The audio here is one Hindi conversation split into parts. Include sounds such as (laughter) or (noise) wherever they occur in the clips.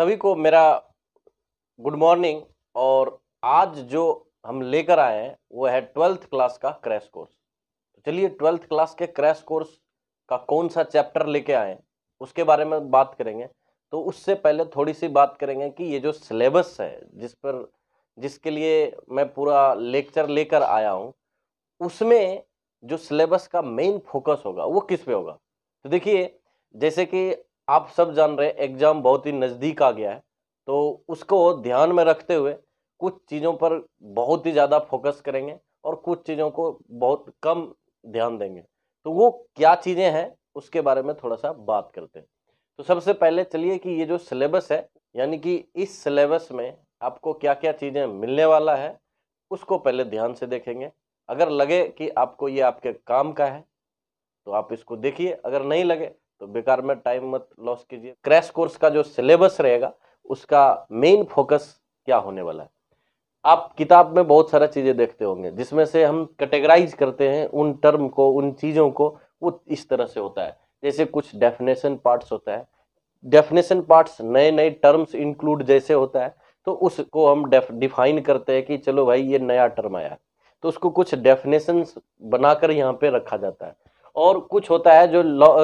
सभी को मेरा गुड मॉर्निंग और आज जो हम लेकर आए हैं वो है ट्वेल्थ क्लास का क्रैश कोर्स तो चलिए ट्वेल्थ क्लास के क्रैश कोर्स का कौन सा चैप्टर लेके आए हैं उसके बारे में बात करेंगे तो उससे पहले थोड़ी सी बात करेंगे कि ये जो सिलेबस है जिस पर जिसके लिए मैं पूरा लेक्चर लेकर आया हूँ उसमें जो सिलेबस का मेन फोकस होगा वो किस पे होगा तो देखिए जैसे कि आप सब जान रहे हैं एग्ज़ाम बहुत ही नज़दीक आ गया है तो उसको ध्यान में रखते हुए कुछ चीज़ों पर बहुत ही ज़्यादा फोकस करेंगे और कुछ चीज़ों को बहुत कम ध्यान देंगे तो वो क्या चीज़ें हैं उसके बारे में थोड़ा सा बात करते हैं तो सबसे पहले चलिए कि ये जो सिलेबस है यानी कि इस सिलेबस में आपको क्या क्या चीज़ें मिलने वाला है उसको पहले ध्यान से देखेंगे अगर लगे कि आपको ये आपके काम का है तो आप इसको देखिए अगर नहीं लगे तो बेकार में टाइम मत लॉस कीजिए क्रैश कोर्स का जो सिलेबस रहेगा उसका मेन फोकस क्या होने वाला है आप किताब में बहुत सारा चीज़ें देखते होंगे जिसमें से हम कैटेगराइज करते हैं उन टर्म को उन चीज़ों को वो इस तरह से होता है जैसे कुछ डेफिनेशन पार्ट्स होता है डेफिनेशन पार्ट्स नए नए टर्म्स इंक्लूड जैसे होता है तो उसको हम डिफाइन करते हैं कि चलो भाई ये नया टर्म आया है तो उसको कुछ डेफिनेशन बनाकर यहाँ पे रखा जाता है और कुछ होता है जो लॉ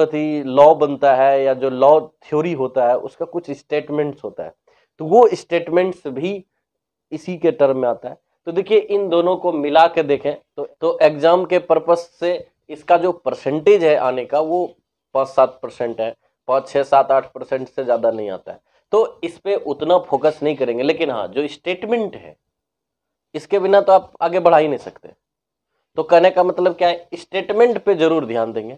लॉ बनता है या जो लॉ थ्योरी होता है उसका कुछ स्टेटमेंट्स होता है तो वो स्टेटमेंट्स भी इसी के टर्म में आता है तो देखिए इन दोनों को मिला के देखें तो तो एग्जाम के पर्पस से इसका जो परसेंटेज है आने का वो पाँच सात परसेंट है पाँच छः सात आठ परसेंट से ज़्यादा नहीं आता है तो इस पर उतना फोकस नहीं करेंगे लेकिन हाँ जो स्टेटमेंट है इसके बिना तो आप आगे बढ़ा ही नहीं सकते तो कहने का मतलब क्या है स्टेटमेंट पे जरूर ध्यान देंगे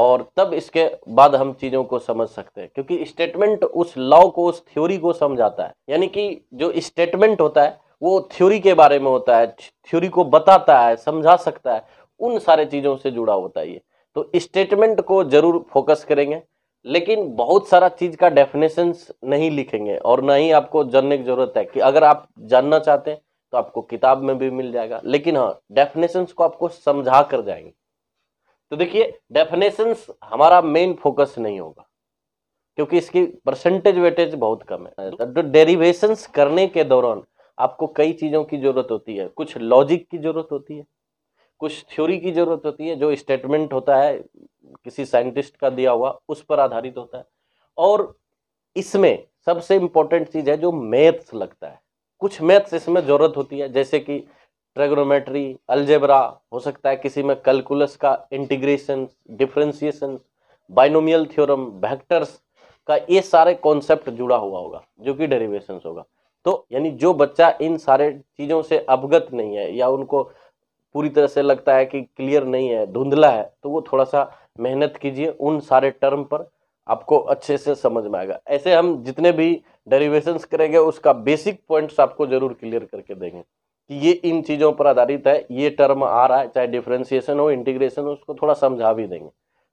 और तब इसके बाद हम चीज़ों को समझ सकते हैं क्योंकि स्टेटमेंट उस लॉ को उस थ्योरी को समझाता है यानी कि जो स्टेटमेंट होता है वो थ्योरी के बारे में होता है थ्योरी को बताता है समझा सकता है उन सारे चीज़ों से जुड़ा होता है ये तो स्टेटमेंट को जरूर फोकस करेंगे लेकिन बहुत सारा चीज़ का डेफिनेशंस नहीं लिखेंगे और ना ही आपको जानने की ज़रूरत है कि अगर आप जानना चाहते हैं तो आपको किताब में भी मिल जाएगा लेकिन हाँ डेफिनेशन को आपको समझा कर जाएंगे तो देखिए डेफिनेशन हमारा मेन फोकस नहीं होगा क्योंकि इसकी परसेंटेज वेटेज बहुत कम है तो डेरिवेशन तो करने के दौरान आपको कई चीज़ों की ज़रूरत होती है कुछ लॉजिक की ज़रूरत होती है कुछ थ्योरी की ज़रूरत होती है जो स्टेटमेंट होता है किसी साइंटिस्ट का दिया हुआ उस पर आधारित होता है और इसमें सबसे इंपॉर्टेंट चीज़ है जो मैथ्स लगता है कुछ मैथ्स इसमें ज़रूरत होती है जैसे कि ट्रेगोनोमेट्री अल्जेब्रा हो सकता है किसी में कैलकुलस का integration differentiation binomial theorem vectors का ये सारे कॉन्सेप्ट जुड़ा हुआ होगा जो कि डेरिवेशन होगा तो यानी जो बच्चा इन सारे चीज़ों से अवगत नहीं है या उनको पूरी तरह से लगता है कि क्लियर नहीं है धुंधला है तो वो थोड़ा सा मेहनत कीजिए उन सारे टर्म पर आपको अच्छे से समझ में आएगा ऐसे हम जितने भी डेरिवेशन करेंगे उसका बेसिक पॉइंट्स आपको जरूर क्लियर करके देंगे कि ये इन चीज़ों पर आधारित है ये टर्म आ रहा है चाहे डिफ्रेंसिएशन हो इंटीग्रेशन हो उसको थोड़ा समझा भी देंगे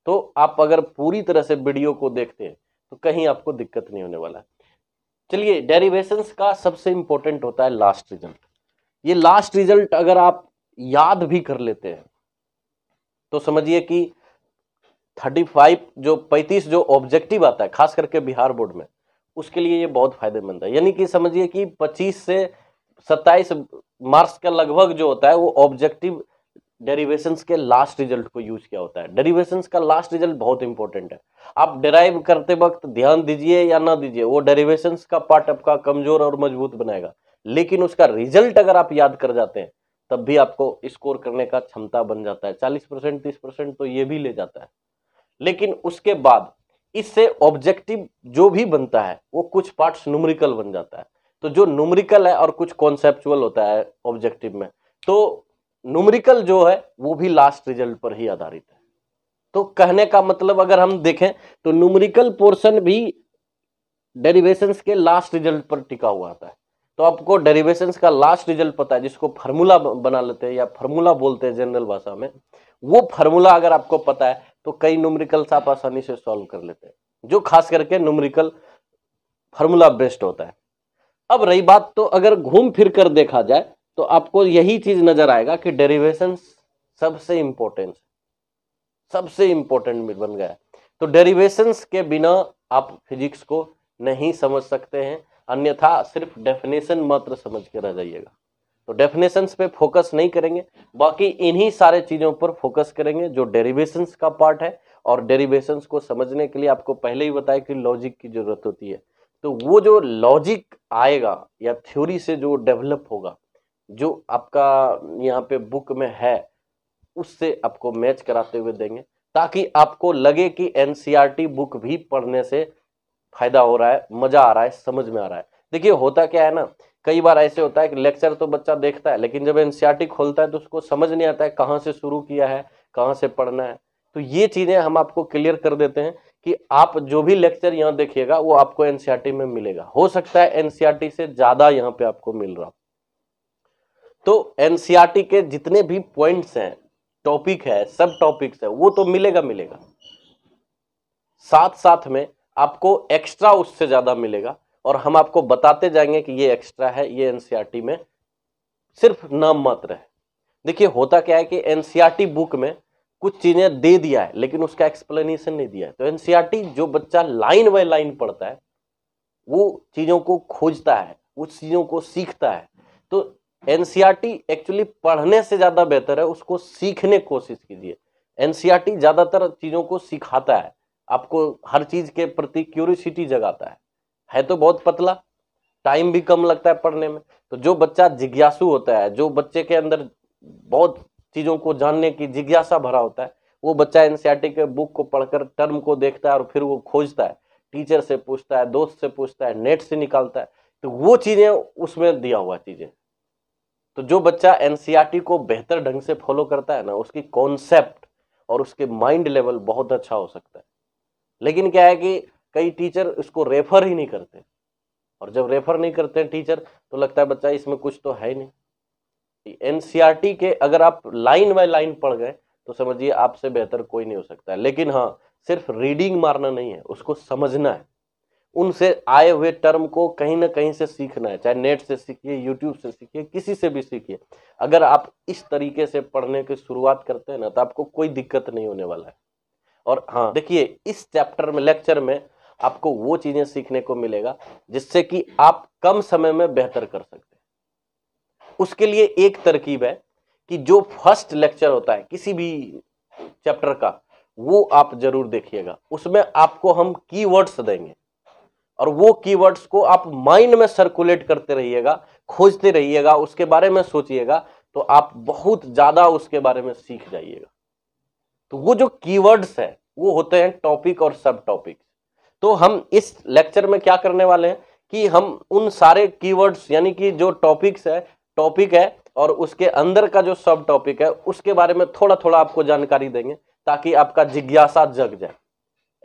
तो आप अगर पूरी तरह से वीडियो को देखते हैं तो कहीं आपको दिक्कत नहीं होने वाला है चलिए डेरिवेशन का सबसे इंपॉर्टेंट होता है लास्ट रिजल्ट ये लास्ट रिजल्ट अगर आप याद भी कर लेते हैं तो समझिए कि 35 जो 35 जो ऑब्जेक्टिव आता है खास करके बिहार बोर्ड में उसके लिए ये बहुत फायदेमंद है यानी कि समझिए कि 25 से 27 मार्क्स का लगभग जो होता है वो ऑब्जेक्टिव डेरिवेशन के लास्ट रिजल्ट को यूज किया होता है डेरिवेशन का लास्ट रिजल्ट बहुत इंपॉर्टेंट है आप डेराइव करते वक्त ध्यान दीजिए या ना दीजिए वो डेरिवेशन का पार्ट आपका कमजोर और मजबूत बनाएगा लेकिन उसका रिजल्ट अगर आप याद कर जाते हैं तब भी आपको स्कोर करने का क्षमता बन जाता है चालीस परसेंट तीस परसेंट तो ये भी ले जाता है लेकिन उसके बाद इससे ऑब्जेक्टिव जो भी बनता है वो कुछ पार्ट्स न्यूमरिकल बन जाता है तो जो न्यूमरिकल है और कुछ कॉन्सेप्चुअल होता है ऑब्जेक्टिव में तो न्यूमरिकल जो है वो भी लास्ट रिजल्ट पर ही आधारित है तो कहने का मतलब अगर हम देखें तो न्यूमरिकल पोर्शन भी डेरिवेशन के लास्ट रिजल्ट पर टिका हुआ आता है तो आपको डेरिवेशन का लास्ट रिजल्ट पता है जिसको फार्मूला बना लेते हैं या फार्मूला बोलते हैं जनरल भाषा में वो फार्मूला अगर आपको पता है तो कई न्यूमरिकल्स आप आसानी से सॉल्व कर लेते हैं जो खास करके न्यूमरिकल फार्मूला बेस्ड होता है अब रही बात तो अगर घूम फिर कर देखा जाए तो आपको यही चीज नजर आएगा कि डेरिवेशन सबसे इंपॉर्टेंट सबसे इंपॉर्टेंट बन गया है तो डेरिवेशन के बिना आप फिजिक्स को नहीं समझ सकते हैं अन्यथा सिर्फ डेफिनेशन मात्र समझ के रह जाइएगा तो डेफिनेशंस पे फोकस नहीं करेंगे बाकी इन्हीं सारे चीज़ों पर फोकस करेंगे जो डेरिवेशंस का पार्ट है और डेरिवेशंस को समझने के लिए आपको पहले ही बताया कि लॉजिक की ज़रूरत होती है तो वो जो लॉजिक आएगा या थ्योरी से जो डेवलप होगा जो आपका यहाँ पे बुक में है उससे आपको मैच कराते हुए देंगे ताकि आपको लगे कि एनसीईआरटी बुक e भी पढ़ने से फायदा हो रहा है मजा आ रहा है समझ में आ रहा है देखिए होता क्या है ना कई बार ऐसे होता है कि लेक्चर तो बच्चा देखता है लेकिन जब एनसीआरटी खोलता है तो उसको समझ नहीं आता है कहाँ से शुरू किया है कहाँ से पढ़ना है तो ये चीज़ें हम आपको क्लियर कर देते हैं कि आप जो भी लेक्चर यहाँ देखिएगा वो आपको एनसीआरटी में मिलेगा हो सकता है एनसीआरटी से ज़्यादा यहाँ पे आपको मिल रहा तो एनसीआरटी के जितने भी पॉइंट्स हैं टॉपिक है सब टॉपिक्स है वो तो मिलेगा मिलेगा साथ साथ में आपको एक्स्ट्रा उससे ज़्यादा मिलेगा और हम आपको बताते जाएंगे कि ये एक्स्ट्रा है ये एनसीईआरटी e में सिर्फ नाम मात्र है देखिए होता क्या है कि एनसीईआरटी बुक e में कुछ चीज़ें दे दिया है लेकिन उसका एक्सप्लेनेशन नहीं दिया है तो एनसीईआरटी e जो बच्चा लाइन बाय लाइन पढ़ता है वो चीज़ों को खोजता है उस चीज़ों को सीखता है तो एनसीईआरटी एक्चुअली पढ़ने से ज़्यादा बेहतर है उसको सीखने की कोशिश कीजिए एनसीईआरटी ज़्यादातर चीज़ों को सिखाता है आपको हर चीज़ के प्रति क्यूरियसिटी जगाता है है तो बहुत पतला टाइम भी कम लगता है पढ़ने में तो जो बच्चा जिज्ञासु होता है जो बच्चे के अंदर बहुत चीज़ों को जानने की जिज्ञासा भरा होता है वो बच्चा एनसीआरटी के बुक को पढ़कर टर्म को देखता है और फिर वो खोजता है टीचर से पूछता है दोस्त से पूछता है नेट से निकालता है तो वो चीज़ें उसमें दिया हुआ चीज़ें तो जो बच्चा एनसीआरटी को बेहतर ढंग से फॉलो करता है ना उसकी कॉन्सेप्ट और उसके माइंड लेवल बहुत अच्छा हो सकता है लेकिन क्या है कि कई टीचर इसको रेफर ही नहीं करते और जब रेफर नहीं करते टीचर तो लगता है बच्चा इसमें कुछ तो है नहीं एनसीईआरटी e के अगर आप लाइन बाय लाइन पढ़ गए तो समझिए आपसे बेहतर कोई नहीं हो सकता है लेकिन हाँ सिर्फ रीडिंग मारना नहीं है उसको समझना है उनसे आए हुए टर्म को कहीं ना कहीं से सीखना है चाहे नेट से सीखिए यूट्यूब से सीखिए किसी से भी सीखिए अगर आप इस तरीके से पढ़ने की शुरुआत करते हैं ना तो आपको कोई दिक्कत नहीं होने वाला है और हाँ देखिए इस चैप्टर में लेक्चर में आपको वो चीजें सीखने को मिलेगा जिससे कि आप कम समय में बेहतर कर सकते हैं उसके लिए एक तरकीब है कि जो फर्स्ट लेक्चर होता है किसी भी चैप्टर का वो आप जरूर देखिएगा उसमें आपको हम कीवर्ड्स देंगे और वो कीवर्ड्स को आप माइंड में सर्कुलेट करते रहिएगा खोजते रहिएगा उसके बारे में सोचिएगा तो आप बहुत ज्यादा उसके बारे में सीख जाइएगा तो वो जो कीवर्ड्स है वो होते हैं टॉपिक और सब टॉपिक्स तो हम इस लेक्चर में क्या करने वाले हैं कि हम उन सारे कीवर्ड्स यानी कि जो टॉपिक्स है टॉपिक है और उसके अंदर का जो सब टॉपिक है उसके बारे में थोड़ा थोड़ा आपको जानकारी देंगे ताकि आपका जिज्ञासा जग जाए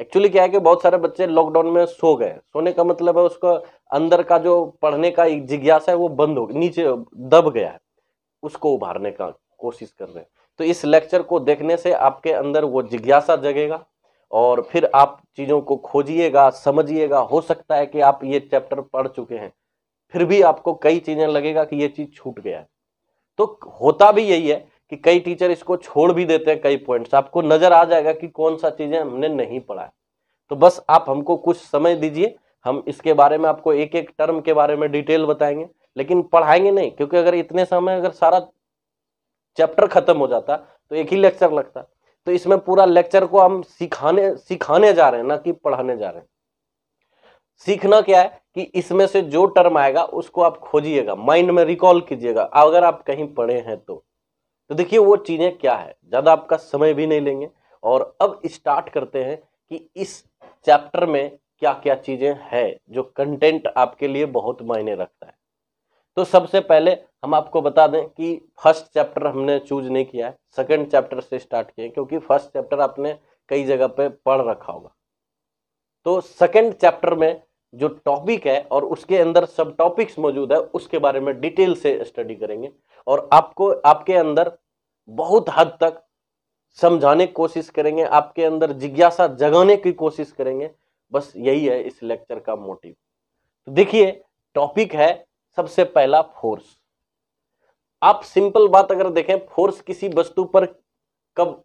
एक्चुअली क्या है कि बहुत सारे बच्चे लॉकडाउन में सो गए सोने का मतलब है उसका अंदर का जो पढ़ने का जिज्ञासा है वो बंद हो नीचे दब गया है उसको उभारने का कोशिश कर रहे हैं तो इस लेक्चर को देखने से आपके अंदर वो जिज्ञासा जगेगा और फिर आप चीज़ों को खोजिएगा समझिएगा हो सकता है कि आप ये चैप्टर पढ़ चुके हैं फिर भी आपको कई चीज़ें लगेगा कि ये चीज़ छूट गया है तो होता भी यही है कि कई टीचर इसको छोड़ भी देते हैं कई पॉइंट्स आपको नज़र आ जाएगा कि कौन सा चीज़ें हमने नहीं पढ़ा है तो बस आप हमको कुछ समय दीजिए हम इसके बारे में आपको एक एक टर्म के बारे में डिटेल बताएंगे लेकिन पढ़ाएंगे नहीं क्योंकि अगर इतने समय अगर सारा चैप्टर खत्म हो जाता तो एक ही लेक्चर लगता तो इसमें पूरा लेक्चर को हम सिखाने सिखाने जा रहे हैं ना कि पढ़ाने जा रहे हैं सीखना क्या है कि इसमें से जो टर्म आएगा उसको आप खोजिएगा माइंड में रिकॉल कीजिएगा अगर आप कहीं पढ़े हैं तो तो देखिए वो चीज़ें क्या है ज़्यादा आपका समय भी नहीं लेंगे और अब स्टार्ट करते हैं कि इस चैप्टर में क्या क्या चीज़ें हैं जो कंटेंट आपके लिए बहुत मायने रखता है तो सबसे पहले हम आपको बता दें कि फर्स्ट चैप्टर हमने चूज नहीं किया है सेकंड चैप्टर से स्टार्ट किए क्योंकि फर्स्ट चैप्टर आपने कई जगह पे पढ़ रखा होगा तो सेकंड चैप्टर में जो टॉपिक है और उसके अंदर सब टॉपिक्स मौजूद है उसके बारे में डिटेल से स्टडी करेंगे और आपको आपके अंदर बहुत हद तक समझाने की कोशिश करेंगे आपके अंदर जिज्ञासा जगाने की कोशिश करेंगे बस यही है इस लेक्चर का मोटिव तो देखिए टॉपिक है सबसे पहला फोर्स आप सिंपल बात अगर देखें फोर्स किसी वस्तु पर कब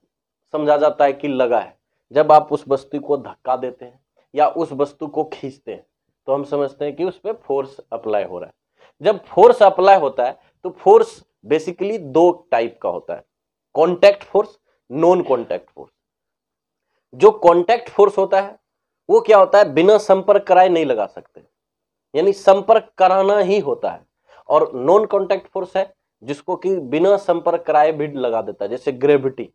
समझा जाता है कि लगा है जब आप उस वस्तु को धक्का देते हैं या उस वस्तु को खींचते हैं तो हम समझते हैं कि उस पर फोर्स अप्लाई हो रहा है जब फोर्स अप्लाई होता है तो फोर्स बेसिकली दो टाइप का होता है contact force non contact force जो कॉन्टैक्ट फोर्स होता है वो क्या होता है बिना संपर्क कराए नहीं लगा सकते यानी संपर्क कराना ही होता है और नॉन कॉन्टेक्ट फोर्स है जिसको कि बिना संपर्क कराए भीड़ लगा देता है जैसे ग्रेविटी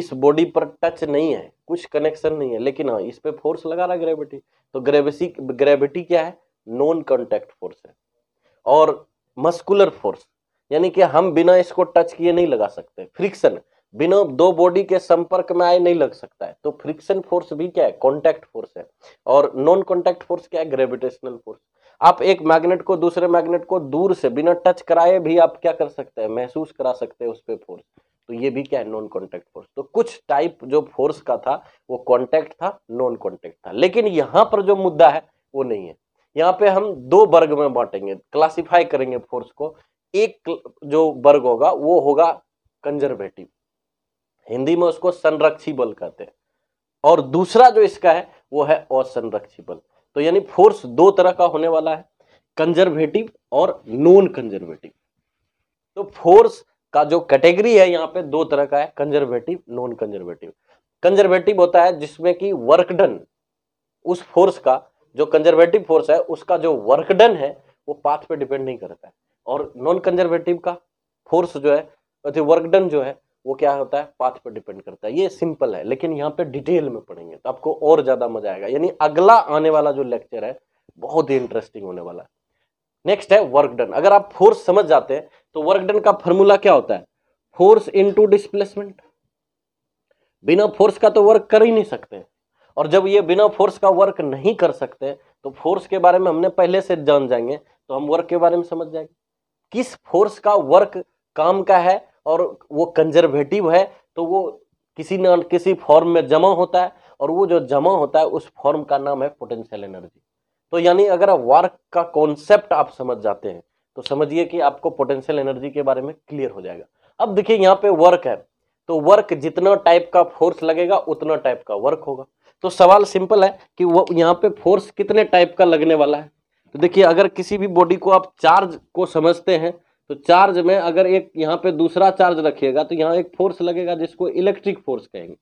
इस बॉडी पर टच नहीं है कुछ कनेक्शन नहीं है लेकिन हाँ इस पर फोर्स लगा रहा है ग्रेविटी तो ग्रेविटी ग्रेविटी क्या है नॉन कॉन्टेक्ट फोर्स है और मस्कुलर फोर्स यानी कि हम बिना इसको टच किए नहीं लगा सकते फ्रिक्शन बिना दो बॉडी के संपर्क में आए नहीं लग सकता है तो फ्रिक्शन फोर्स भी क्या है कॉन्टैक्ट फोर्स है और नॉन कॉन्टैक्ट फोर्स क्या है ग्रेविटेशनल फोर्स आप एक मैग्नेट को दूसरे मैग्नेट को दूर से बिना टच कराए भी आप क्या कर सकते हैं महसूस करा सकते हैं उस पर फोर्स तो ये भी क्या है नॉन कॉन्टैक्ट फोर्स तो कुछ टाइप जो फोर्स का था वो कॉन्टैक्ट था नॉन कॉन्टैक्ट था लेकिन यहाँ पर जो मुद्दा है वो नहीं है यहाँ पे हम दो वर्ग में बांटेंगे क्लासीफाई करेंगे फोर्स को एक जो वर्ग होगा वो होगा कंजर्वेटिव हिंदी में उसको संरक्षी बल कहते हैं और दूसरा जो इसका है वो है असंरक्षी बल तो यानी फोर्स दो तरह का होने वाला है कंजर्वेटिव और नॉन कंजर्वेटिव तो फोर्स का जो कैटेगरी है यहाँ पे दो तरह का है कंजर्वेटिव नॉन कंजर्वेटिव कंजर्वेटिव होता है जिसमें कि वर्कडन उस फोर्स का जो कंजर्वेटिव फोर्स है उसका जो वर्कडन है वो पाथ पे डिपेंड नहीं करता है और नॉन कंजर्वेटिव का फोर्स जो है वर्कडन जो है वो क्या होता है पाथ पर डिपेंड करता है ये सिंपल है लेकिन यहाँ पे डिटेल में पढ़ेंगे तो आपको और ज़्यादा मजा आएगा यानी अगला आने वाला जो लेक्चर है बहुत ही इंटरेस्टिंग होने वाला है नेक्स्ट है वर्क डन अगर आप फोर्स समझ जाते हैं तो वर्क डन का फॉर्मूला क्या होता है फोर्स इनटू डिस्प्लेसमेंट बिना फोर्स का तो वर्क कर ही नहीं सकते और जब ये बिना फोर्स का वर्क नहीं कर सकते तो फोर्स के बारे में हमने पहले से जान जाएंगे तो हम वर्क के बारे में समझ जाएंगे किस फोर्स का वर्क काम का है और वो कंजर्वेटिव है तो वो किसी न किसी फॉर्म में जमा होता है और वो जो जमा होता है उस फॉर्म का नाम है पोटेंशियल एनर्जी तो यानी अगर वर्क का कॉन्सेप्ट आप समझ जाते हैं तो समझिए कि आपको पोटेंशियल एनर्जी के बारे में क्लियर हो जाएगा अब देखिए यहाँ पे वर्क है तो वर्क जितना टाइप का फोर्स लगेगा उतना टाइप का वर्क होगा तो सवाल सिंपल है कि वो यहाँ पे फोर्स कितने टाइप का लगने वाला है तो देखिए अगर किसी भी बॉडी को आप चार्ज को समझते हैं तो चार्ज में अगर एक यहाँ पे दूसरा चार्ज रखिएगा तो यहाँ एक फोर्स लगेगा जिसको इलेक्ट्रिक फोर्स कहेंगे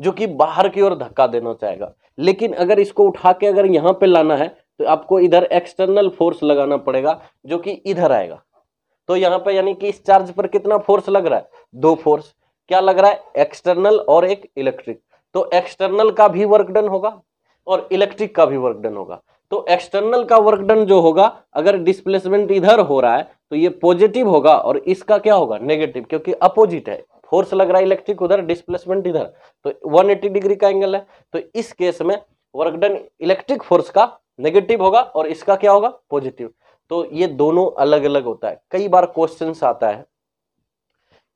जो कि बाहर की ओर धक्का देना चाहेगा लेकिन अगर इसको उठा के अगर यहाँ पे लाना है तो आपको इधर एक्सटर्नल फोर्स लगाना पड़ेगा जो कि इधर आएगा तो यहाँ पे यानी कि इस चार्ज पर कितना फोर्स लग रहा है दो फोर्स क्या लग रहा है एक्सटर्नल और एक इलेक्ट्रिक तो एक्सटर्नल का भी वर्क डन होगा और इलेक्ट्रिक का भी वर्क डन होगा तो एक्सटर्नल का वर्क डन जो होगा अगर डिस्प्लेसमेंट इधर हो रहा है तो ये पॉजिटिव होगा और इसका क्या होगा नेगेटिव क्योंकि अपोजिट है फोर्स लग रहा है इलेक्ट्रिक उधर डिस्प्लेसमेंट इधर तो 180 डिग्री का एंगल है तो इस केस में वर्कडन इलेक्ट्रिक फोर्स का नेगेटिव होगा और इसका क्या होगा पॉजिटिव तो ये दोनों अलग अलग होता है कई बार क्वेश्चन आता है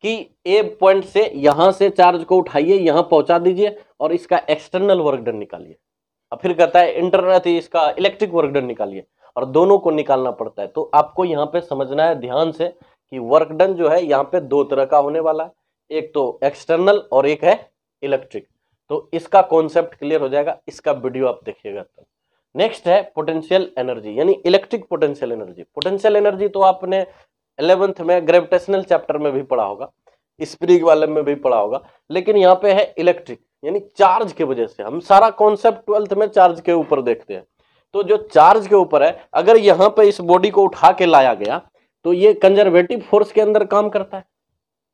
कि ए पॉइंट से यहां से चार्ज को उठाइए यहां पहुंचा दीजिए और इसका एक्सटर्नल वर्कडन निकालिए फिर कहता है इंटरनल इसका इलेक्ट्रिक वर्कडन निकालिए और दोनों को निकालना पड़ता है तो आपको यहाँ पे समझना है ध्यान से कि वर्क डन जो है यहाँ पे दो तरह का होने वाला है एक तो एक्सटर्नल और एक है इलेक्ट्रिक तो इसका कॉन्सेप्ट क्लियर हो जाएगा इसका वीडियो आप देखिएगा तो नेक्स्ट है पोटेंशियल एनर्जी यानी electric potential energy potential energy तो आपने इलेवेंथ में ग्रेविटेशनल चैप्टर में भी पढ़ा होगा स्प्रिग वाले में भी पढ़ा होगा लेकिन यहाँ पे है इलेक्ट्रिक यानी चार्ज की वजह से हम सारा कॉन्सेप्ट ट्वेल्थ में चार्ज के ऊपर देखते हैं तो जो चार्ज के ऊपर है अगर यहां पे इस बॉडी को उठा के लाया गया तो ये कंजर्वेटिव फोर्स के अंदर काम करता है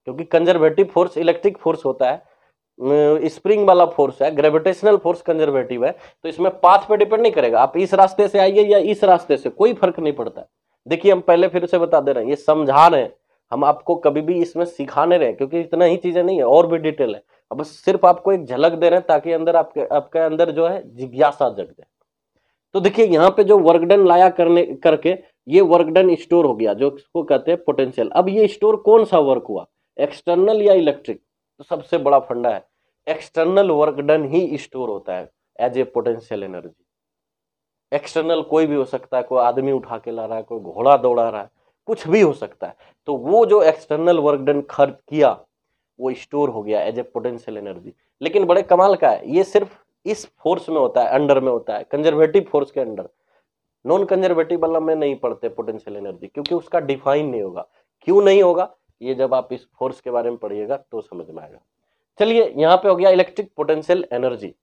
क्योंकि कंजर्वेटिव फोर्स इलेक्ट्रिक फोर्स होता है स्प्रिंग अं, वाला फोर्स है ग्रेविटेशनल फोर्स कंजर्वेटिव है तो इसमें पाथ पे डिपेंड नहीं करेगा आप इस रास्ते से आइए या इस रास्ते से कोई फर्क नहीं पड़ता देखिए हम पहले फिर से बता दे रहे हैं ये समझा रहे हैं हम आपको कभी भी इसमें सिखाने रहे क्योंकि इतना ही चीजें नहीं है और भी डिटेल है अब सिर्फ आपको एक झलक दे रहे हैं ताकि अंदर आपके आपके अंदर जो है जिज्ञासा जग जाए तो देखिए यहाँ पे जो वर्कडन लाया करने करके ये वर्कडन स्टोर हो गया जो इसको कहते हैं पोटेंशियल अब ये स्टोर कौन सा वर्क हुआ एक्सटर्नल या इलेक्ट्रिक तो सबसे बड़ा फंडा है एक्सटर्नल वर्कडन ही स्टोर होता है as a potential energy external कोई भी हो सकता है कोई आदमी उठा के ला रहा है कोई घोड़ा दौड़ा रहा है कुछ भी हो सकता है तो वो जो एक्सटर्नल वर्कडन खर्च किया वो स्टोर हो गया एज ए पोटेंशियल एनर्जी लेकिन बड़े कमाल का है ये सिर्फ इस फोर्स में होता है अंडर में होता है कंजर्वेटिव फोर्स के अंडर नॉन कंजर्वेटिव वाला में नहीं पढ़ते पोटेंशियल एनर्जी क्योंकि उसका डिफाइन नहीं होगा क्यों नहीं होगा ये जब आप इस फोर्स के बारे में पढ़िएगा तो समझ में आएगा चलिए यहाँ पे हो गया इलेक्ट्रिक पोटेंशियल एनर्जी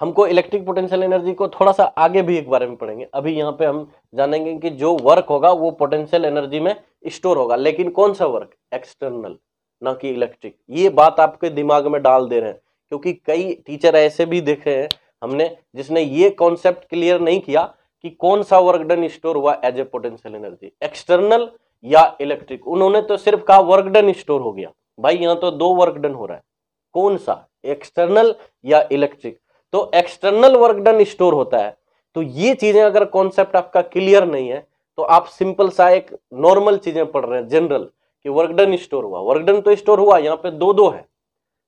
हमको इलेक्ट्रिक पोटेंशियल एनर्जी को थोड़ा सा आगे भी एक बारे में पढ़ेंगे अभी यहाँ पे हम जानेंगे कि जो वर्क होगा वो पोटेंशियल एनर्जी में स्टोर होगा लेकिन कौन सा वर्क एक्सटर्नल ना कि इलेक्ट्रिक ये बात आपके दिमाग में डाल दे रहे हैं क्योंकि कई टीचर ऐसे भी देखे हैं हमने जिसने ये कॉन्सेप्ट क्लियर नहीं किया कि कौन सा वर्क डन स्टोर हुआ as a potential energy external या इलेक्ट्रिक उन्होंने तो सिर्फ कहा वर्क डन स्टोर हो गया भाई यहाँ तो दो वर्क डन हो रहा है कौन सा एक्सटर्नल या इलेक्ट्रिक तो एक्सटर्नल वर्क डन स्टोर होता है तो ये चीजें अगर कॉन्सेप्ट आपका क्लियर नहीं है तो आप सिंपल सा एक नॉर्मल चीजें पढ़ रहे हैं जनरल कि वर्कडन स्टोर हुआ वर्कडन तो स्टोर हुआ यहाँ पे दो दो है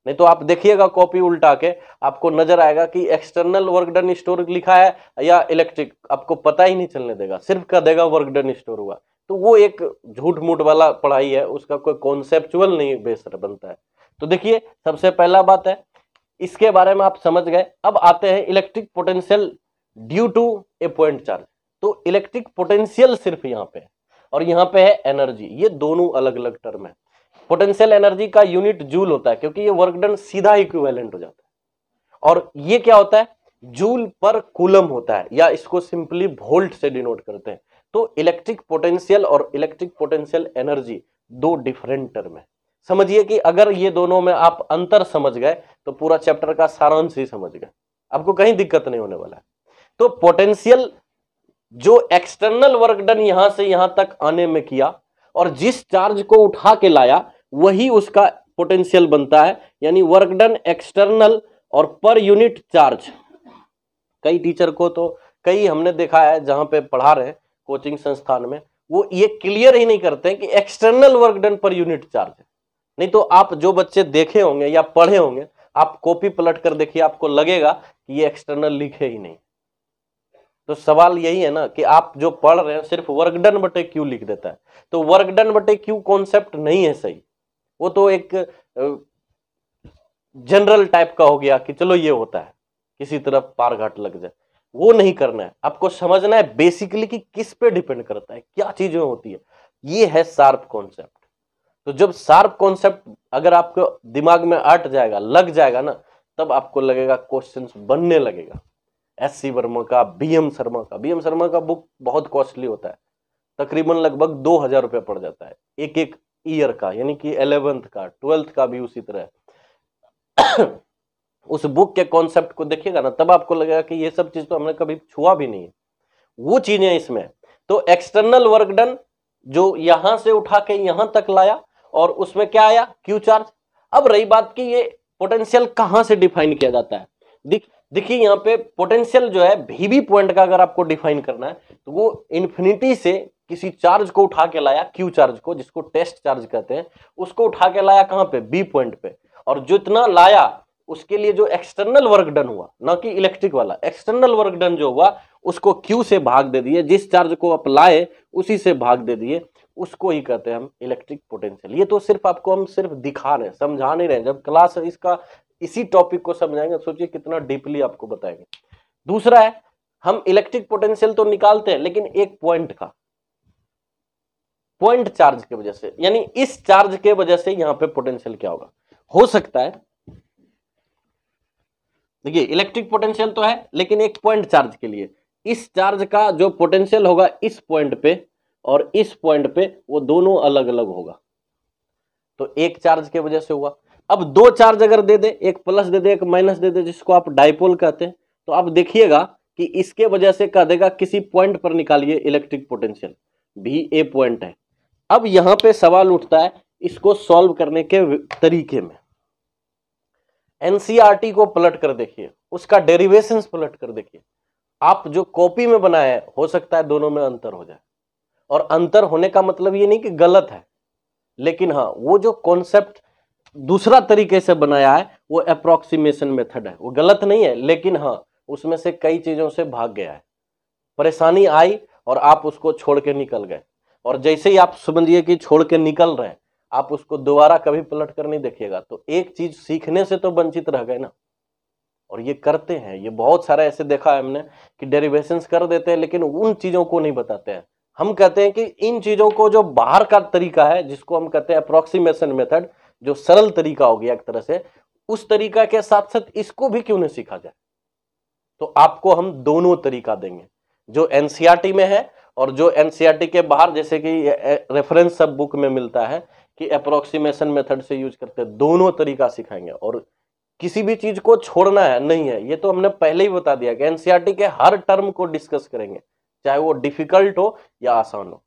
नहीं तो आप देखिएगा कॉपी उल्टा के आपको नजर आएगा कि एक्सटर्नल वर्क डन स्टोर लिखा है या इलेक्ट्रिक आपको पता ही नहीं चलने देगा सिर्फ कह देगा वर्क डन स्टोर हुआ तो वो एक झूठ मूठ वाला पढ़ाई है उसका कोई कॉन्सेप्चुअल नहीं बेसर बनता है तो देखिए सबसे पहला बात है इसके बारे में आप समझ गए अब आते हैं electric potential due to a point charge तो इलेक्ट्रिक पोटेंशियल सिर्फ यहाँ पे है और यहाँ पे है एनर्जी ये दोनों अलग अलग टर्म है पोटेंशियल एनर्जी का यूनिट जूल होता है क्योंकि ये वर्क डन सीधा इक्विवेलेंट हो जाता है और ये क्या होता है जूल पर कूलम होता है या इसको सिंपली वोल्ट से डिनोट करते हैं तो इलेक्ट्रिक पोटेंशियल और इलेक्ट्रिक पोटेंशियल एनर्जी दो डिफरेंट टर्म है समझिए कि अगर ये दोनों में आप अंतर समझ गए तो पूरा चैप्टर का सारांश ही समझ गए आपको कहीं दिक्कत नहीं होने वाला है तो पोटेंशियल जो एक्सटर्नल वर्क डन यहां से यहां तक आने में किया और जिस चार्ज को उठा के लाया वही उसका पोटेंशियल बनता है यानी वर्क डन एक्सटर्नल और पर यूनिट चार्ज कई टीचर को तो कई हमने देखा है जहां पे पढ़ा रहे कोचिंग संस्थान में वो ये क्लियर ही नहीं करते कि external work done per unit charge है नहीं तो आप जो बच्चे देखे होंगे या पढ़े होंगे आप कॉपी पलट कर देखिए आपको लगेगा कि ये एक्सटर्नल लिखे ही नहीं तो सवाल यही है ना कि आप जो पढ़ रहे हैं सिर्फ वर्कडन बटे क्यू लिख देता है तो वर्कडन बटे क्यू कॉन्सेप्ट नहीं है सही वो तो एक जनरल टाइप का हो गया कि चलो ये होता है किसी तरह पार घाट लग जाए वो नहीं करना है आपको समझना है बेसिकली कि किस पे डिपेंड करता है क्या चीजें होती है ये है शार्प कॉन्सेप्ट तो जब शार्प कॉन्सेप्ट अगर आपको दिमाग में अट जाएगा लग जाएगा ना तब आपको लगेगा क्वेश्चन बनने लगेगा एस सी वर्मा का बी एम शर्मा का बी एम शर्मा का बुक बहुत कॉस्टली होता है तकरीबन लगभग दो हजार रुपये पड़ जाता है एक एक ईयर का यानी कि एलेवेंथ का ट्वेल्थ का भी उसी तरह (coughs) उस बुक के कॉन्सेप्ट को देखिएगा ना तब आपको लगेगा कि ये सब चीज तो हमने कभी छुआ भी नहीं है वो चीजें इसमें तो एक्सटर्नल वर्क डन जो यहां से उठा के यहां तक लाया और उसमें क्या आया क्यू चार्ज अब रही बात की ये पोटेंशियल कहां से डिफाइन किया जाता है देखिए यहाँ पे पोटेंशियल जो है भीवी पॉइंट का अगर आपको डिफाइन करना है तो वो इन्फिनिटी से किसी चार्ज को उठा के लाया क्यू चार्ज को जिसको टेस्ट चार्ज कहते हैं उसको उठा के लाया कहाँ पे बी पॉइंट पे और जितना लाया उसके लिए जो एक्सटर्नल वर्क डन हुआ ना कि इलेक्ट्रिक वाला एक्सटर्नल वर्क डन जो हुआ उसको क्यू से भाग दे दिए जिस चार्ज को आप लाए उसी से भाग दे दिए उसको ही कहते हैं हम इलेक्ट्रिक पोटेंशियल ये तो सिर्फ आपको हम सिर्फ दिखा रहे हैं समझा नहीं रहे जब क्लास इसका इसी टॉपिक को समझाएंगे तो सोचिए कितना डीपली आपको बताएंगे दूसरा है हम इलेक्ट्रिक पोटेंशियल तो निकालते हैं लेकिन एक पॉइंट का पॉइंट चार्ज के वजह से यानी इस चार्ज के वजह से यहां पे पोटेंशियल क्या होगा हो सकता है देखिए इलेक्ट्रिक पोटेंशियल तो है लेकिन एक पॉइंट चार्ज के लिए इस चार्ज का जो पोटेंशियल होगा इस पॉइंट पे और इस पॉइंट पे वो दोनों अलग अलग होगा तो एक चार्ज के वजह से हुआ अब दो चार्ज अगर दे दे एक प्लस दे दे एक माइनस दे दे जिसको आप डाइपोल कहते हैं तो आप देखिएगा कि इसके वजह से कह देगा किसी पॉइंट पर निकालिए इलेक्ट्रिक पोटेंशियल भी ए पॉइंट है अब यहां पे सवाल उठता है इसको सॉल्व करने के तरीके में एनसीईआरटी e को पलट कर देखिए उसका डेरिवेशन पलट कर देखिए आप जो कॉपी में बनाए हैं हो सकता है दोनों में अंतर हो जाए और अंतर होने का मतलब ये नहीं कि गलत है लेकिन हाँ वो जो कॉन्सेप्ट दूसरा तरीके से बनाया है वो अप्रोक्सीमेशन मेथड है वो गलत नहीं है लेकिन हाँ उसमें से कई चीज़ों से भाग गया है परेशानी आई और आप उसको छोड़ के निकल गए और जैसे ही आप समझिए कि छोड़ के निकल रहे हैं आप उसको दोबारा कभी पलट कर नहीं देखिएगा तो एक चीज सीखने से तो वंचित रह गए ना और ये करते हैं ये बहुत सारा ऐसे देखा है हमने कि डेरिवेशन कर देते हैं लेकिन उन चीजों को नहीं बताते हैं हम कहते हैं कि इन चीजों को जो बाहर का तरीका है जिसको हम कहते हैं अप्रोक्सीमेशन मेथड जो सरल तरीका हो गया एक तरह से उस तरीका के साथ साथ इसको भी क्यों नहीं सीखा जाए तो आपको हम दोनों तरीका देंगे जो एनसीआरटी e में है और जो एन e के बाहर जैसे कि रेफरेंस सब बुक में मिलता है कि अप्रोक्सीमेशन मेथड से यूज करते हैं दोनों तरीका सिखाएंगे और किसी भी चीज को छोड़ना है नहीं है ये तो हमने पहले ही बता दिया कि एनसीआरटी e के हर टर्म को डिस्कस करेंगे चाहे वो डिफिकल्ट हो या आसान हो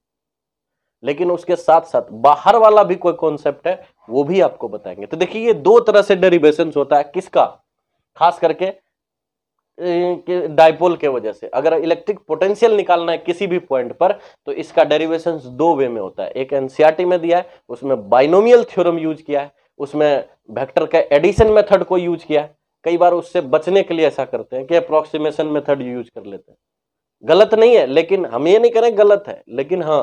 लेकिन उसके साथ साथ बाहर वाला भी कोई कॉन्सेप्ट है वो भी आपको बताएंगे तो देखिए ये दो तरह से डेरिवेशन होता है किसका खास करके के डाइपोल के वजह से अगर इलेक्ट्रिक पोटेंशियल निकालना है किसी भी पॉइंट पर तो इसका डेरिवेशन दो वे में होता है एक एनसीआरटी e में दिया है उसमें बाइनोमियल थ्योरम यूज किया है उसमें वेक्टर का एडिशन मेथड को यूज किया है कई बार उससे बचने के लिए ऐसा करते हैं कि अप्रोक्सीमेशन मेथड यूज कर लेते हैं गलत नहीं है लेकिन हम ये नहीं करें गलत है लेकिन हाँ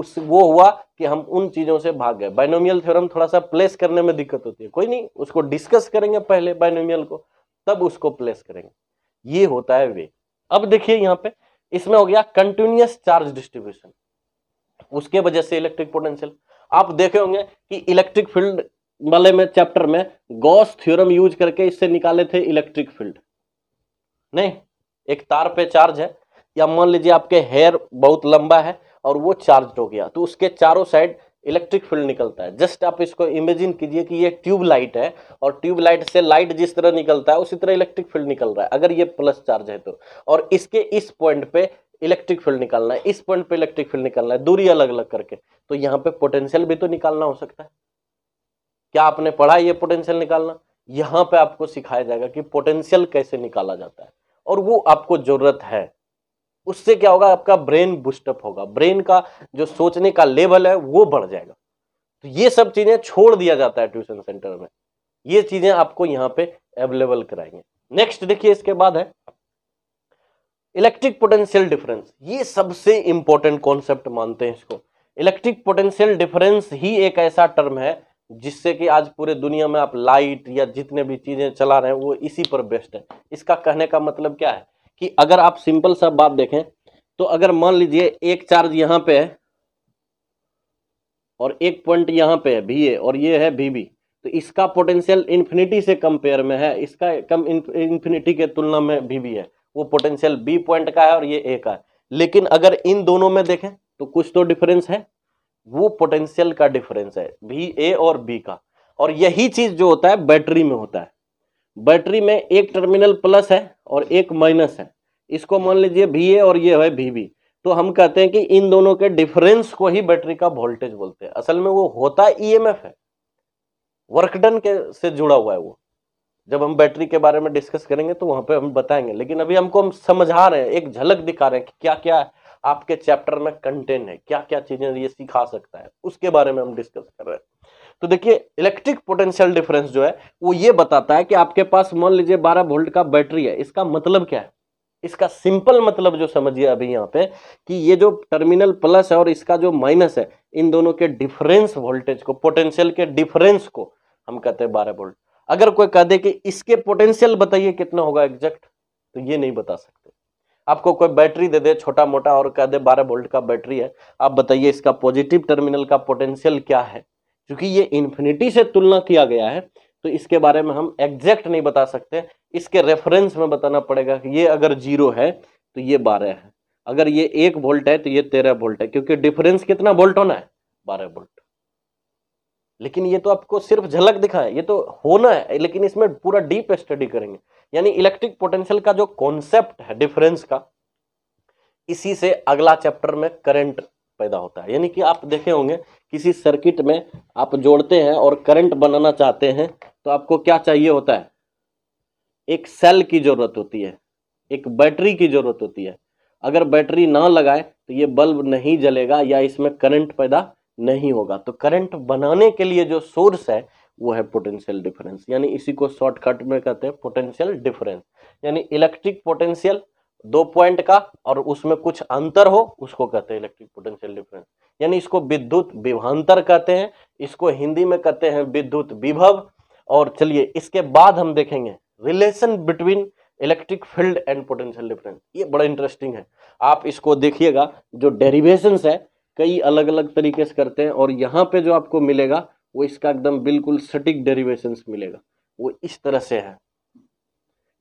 उस वो हुआ कि हम उन चीजों से भाग गए बाइनोमियल थ्योरम थोड़ा सा प्लेस करने में दिक्कत होती है कोई नहीं उसको डिस्कस करेंगे पहले बाइनोमियल को तब उसको प्लेस करेंगे ये होता है वे अब देखिए यहाँ पे इसमें हो गया कंटिन्यूस चार्ज डिस्ट्रीब्यूशन उसके वजह से इलेक्ट्रिक पोटेंशियल आप देखे होंगे कि इलेक्ट्रिक फील्ड वाले में चैप्टर में गॉस थ्योरम यूज करके इससे निकाले थे इलेक्ट्रिक फील्ड नहीं एक तार पे चार्ज है या मान लीजिए आपके हेयर बहुत लंबा है और वो चार्ज हो गया तो उसके चारों साइड इलेक्ट्रिक फील्ड निकलता है जस्ट आप इसको इमेजिन कीजिए कि ये ट्यूब लाइट है और ट्यूब लाइट से लाइट जिस तरह निकलता है उसी तरह इलेक्ट्रिक फील्ड निकल रहा है अगर ये प्लस चार्ज है तो और इसके इस पॉइंट पे इलेक्ट्रिक फील्ड निकालना है इस पॉइंट पे इलेक्ट्रिक फील्ड निकालना है दूरी अलग अलग करके तो यहाँ पे पोटेंशियल भी तो निकालना हो सकता है क्या आपने पढ़ा ये पोटेंशियल निकालना यहाँ पे आपको सिखाया जाएगा कि पोटेंशियल कैसे निकाला जाता है और वो आपको जरूरत है उससे क्या होगा आपका ब्रेन बुस्टअप होगा ब्रेन का जो सोचने का लेवल है वो बढ़ जाएगा तो ये सब चीजें छोड़ दिया जाता है ट्यूशन सेंटर में ये चीजें आपको यहाँ पे अवेलेबल कराएंगे नेक्स्ट देखिए इसके बाद है इलेक्ट्रिक पोटेंशियल डिफरेंस ये सबसे इंपॉर्टेंट कॉन्सेप्ट मानते हैं इसको इलेक्ट्रिक पोटेंशियल डिफरेंस ही एक ऐसा टर्म है जिससे कि आज पूरे दुनिया में आप लाइट या जितने भी चीजें चला रहे हैं वो इसी पर बेस्ट है इसका कहने का मतलब क्या है कि अगर आप सिंपल सा बात देखें तो अगर मान लीजिए एक चार्ज यहाँ पे है और एक पॉइंट यहाँ पे है भी ए और ये है भी बी तो इसका पोटेंशियल इन्फिनिटी से कंपेयर में है इसका कम इन्फिनिटी के तुलना में वी भी है वो पोटेंशियल बी पॉइंट का है और ये ए का है लेकिन अगर इन दोनों में देखें तो कुछ तो डिफरेंस है वो पोटेंशियल का डिफरेंस है भी ए और बी का और यही चीज जो होता है बैटरी में होता है बैटरी में एक टर्मिनल प्लस है और एक माइनस है इसको मान लीजिए वी ए और ये है वी तो हम कहते हैं कि इन दोनों के डिफरेंस को ही बैटरी का वोल्टेज बोलते हैं असल में वो होता ई एम एफ है वर्कडन के से जुड़ा हुआ है वो जब हम बैटरी के बारे में डिस्कस करेंगे तो वहां पे हम बताएंगे लेकिन अभी हमको हम समझा रहे हैं एक झलक दिखा रहे हैं कि क्या क्या आपके चैप्टर में कंटेंट है क्या क्या चीजें ये सिखा सकता है उसके बारे में हम डिस्कस कर रहे हैं तो देखिए इलेक्ट्रिक पोटेंशियल डिफरेंस जो है वो ये बताता है कि आपके पास मान लीजिए बारह वोल्ट का बैटरी है इसका मतलब क्या है इसका सिंपल मतलब जो समझिए अभी यहाँ पे कि ये जो टर्मिनल प्लस है और इसका जो माइनस है इन दोनों के डिफरेंस वोल्टेज को पोटेंशियल के डिफरेंस को हम कहते हैं बारह वोल्ट अगर कोई कह दे कि इसके पोटेंशियल बताइए कितना होगा एग्जैक्ट तो ये नहीं बता सकते आपको कोई बैटरी दे दे छोटा मोटा और कह दे बारह वोल्ट का बैटरी है आप बताइए इसका पॉजिटिव टर्मिनल का पोटेंशियल क्या है क्योंकि ये इन्फिनिटी से तुलना किया गया है तो इसके बारे में हम एग्जैक्ट नहीं बता सकते इसके रेफरेंस में बताना पड़ेगा कि ये अगर जीरो है तो ये बारह है अगर ये एक वोल्ट है तो ये तेरह वोल्ट है क्योंकि डिफरेंस कितना वोल्ट होना है बारह वोल्ट लेकिन ये तो आपको सिर्फ झलक दिखा है ये तो होना है लेकिन इसमें पूरा डीप स्टडी करेंगे यानी इलेक्ट्रिक पोटेंशियल का जो कॉन्सेप्ट है डिफरेंस का इसी से अगला चैप्टर में करंट पैदा होता है यानी कि आप देखे होंगे किसी सर्किट में आप जोड़ते हैं और करंट बनाना चाहते हैं तो आपको क्या चाहिए होता है एक सेल की ज़रूरत होती है एक बैटरी की ज़रूरत होती है अगर बैटरी ना लगाए तो ये बल्ब नहीं जलेगा या इसमें करंट पैदा नहीं होगा तो करंट बनाने के लिए जो सोर्स है वो है पोटेंशियल डिफरेंस यानी इसी को शॉर्टकट में कहते हैं पोटेंशियल डिफरेंस यानी इलेक्ट्रिक पोटेंशियल दो पॉइंट का और उसमें कुछ अंतर हो उसको कहते हैं इलेक्ट्रिक पोटेंशियल डिफरेंस यानी इसको विद्युत विभांतर कहते हैं इसको हिंदी में कहते हैं विद्युत विभव और चलिए इसके बाद हम देखेंगे relation between electric field and potential difference ये बड़ा इंटरेस्टिंग है आप इसको देखिएगा जो डेरिवेशन है कई अलग अलग तरीके से करते हैं और यहाँ पे जो आपको मिलेगा वो इसका एकदम बिल्कुल सटीक डेरिवेशन मिलेगा वो इस तरह से है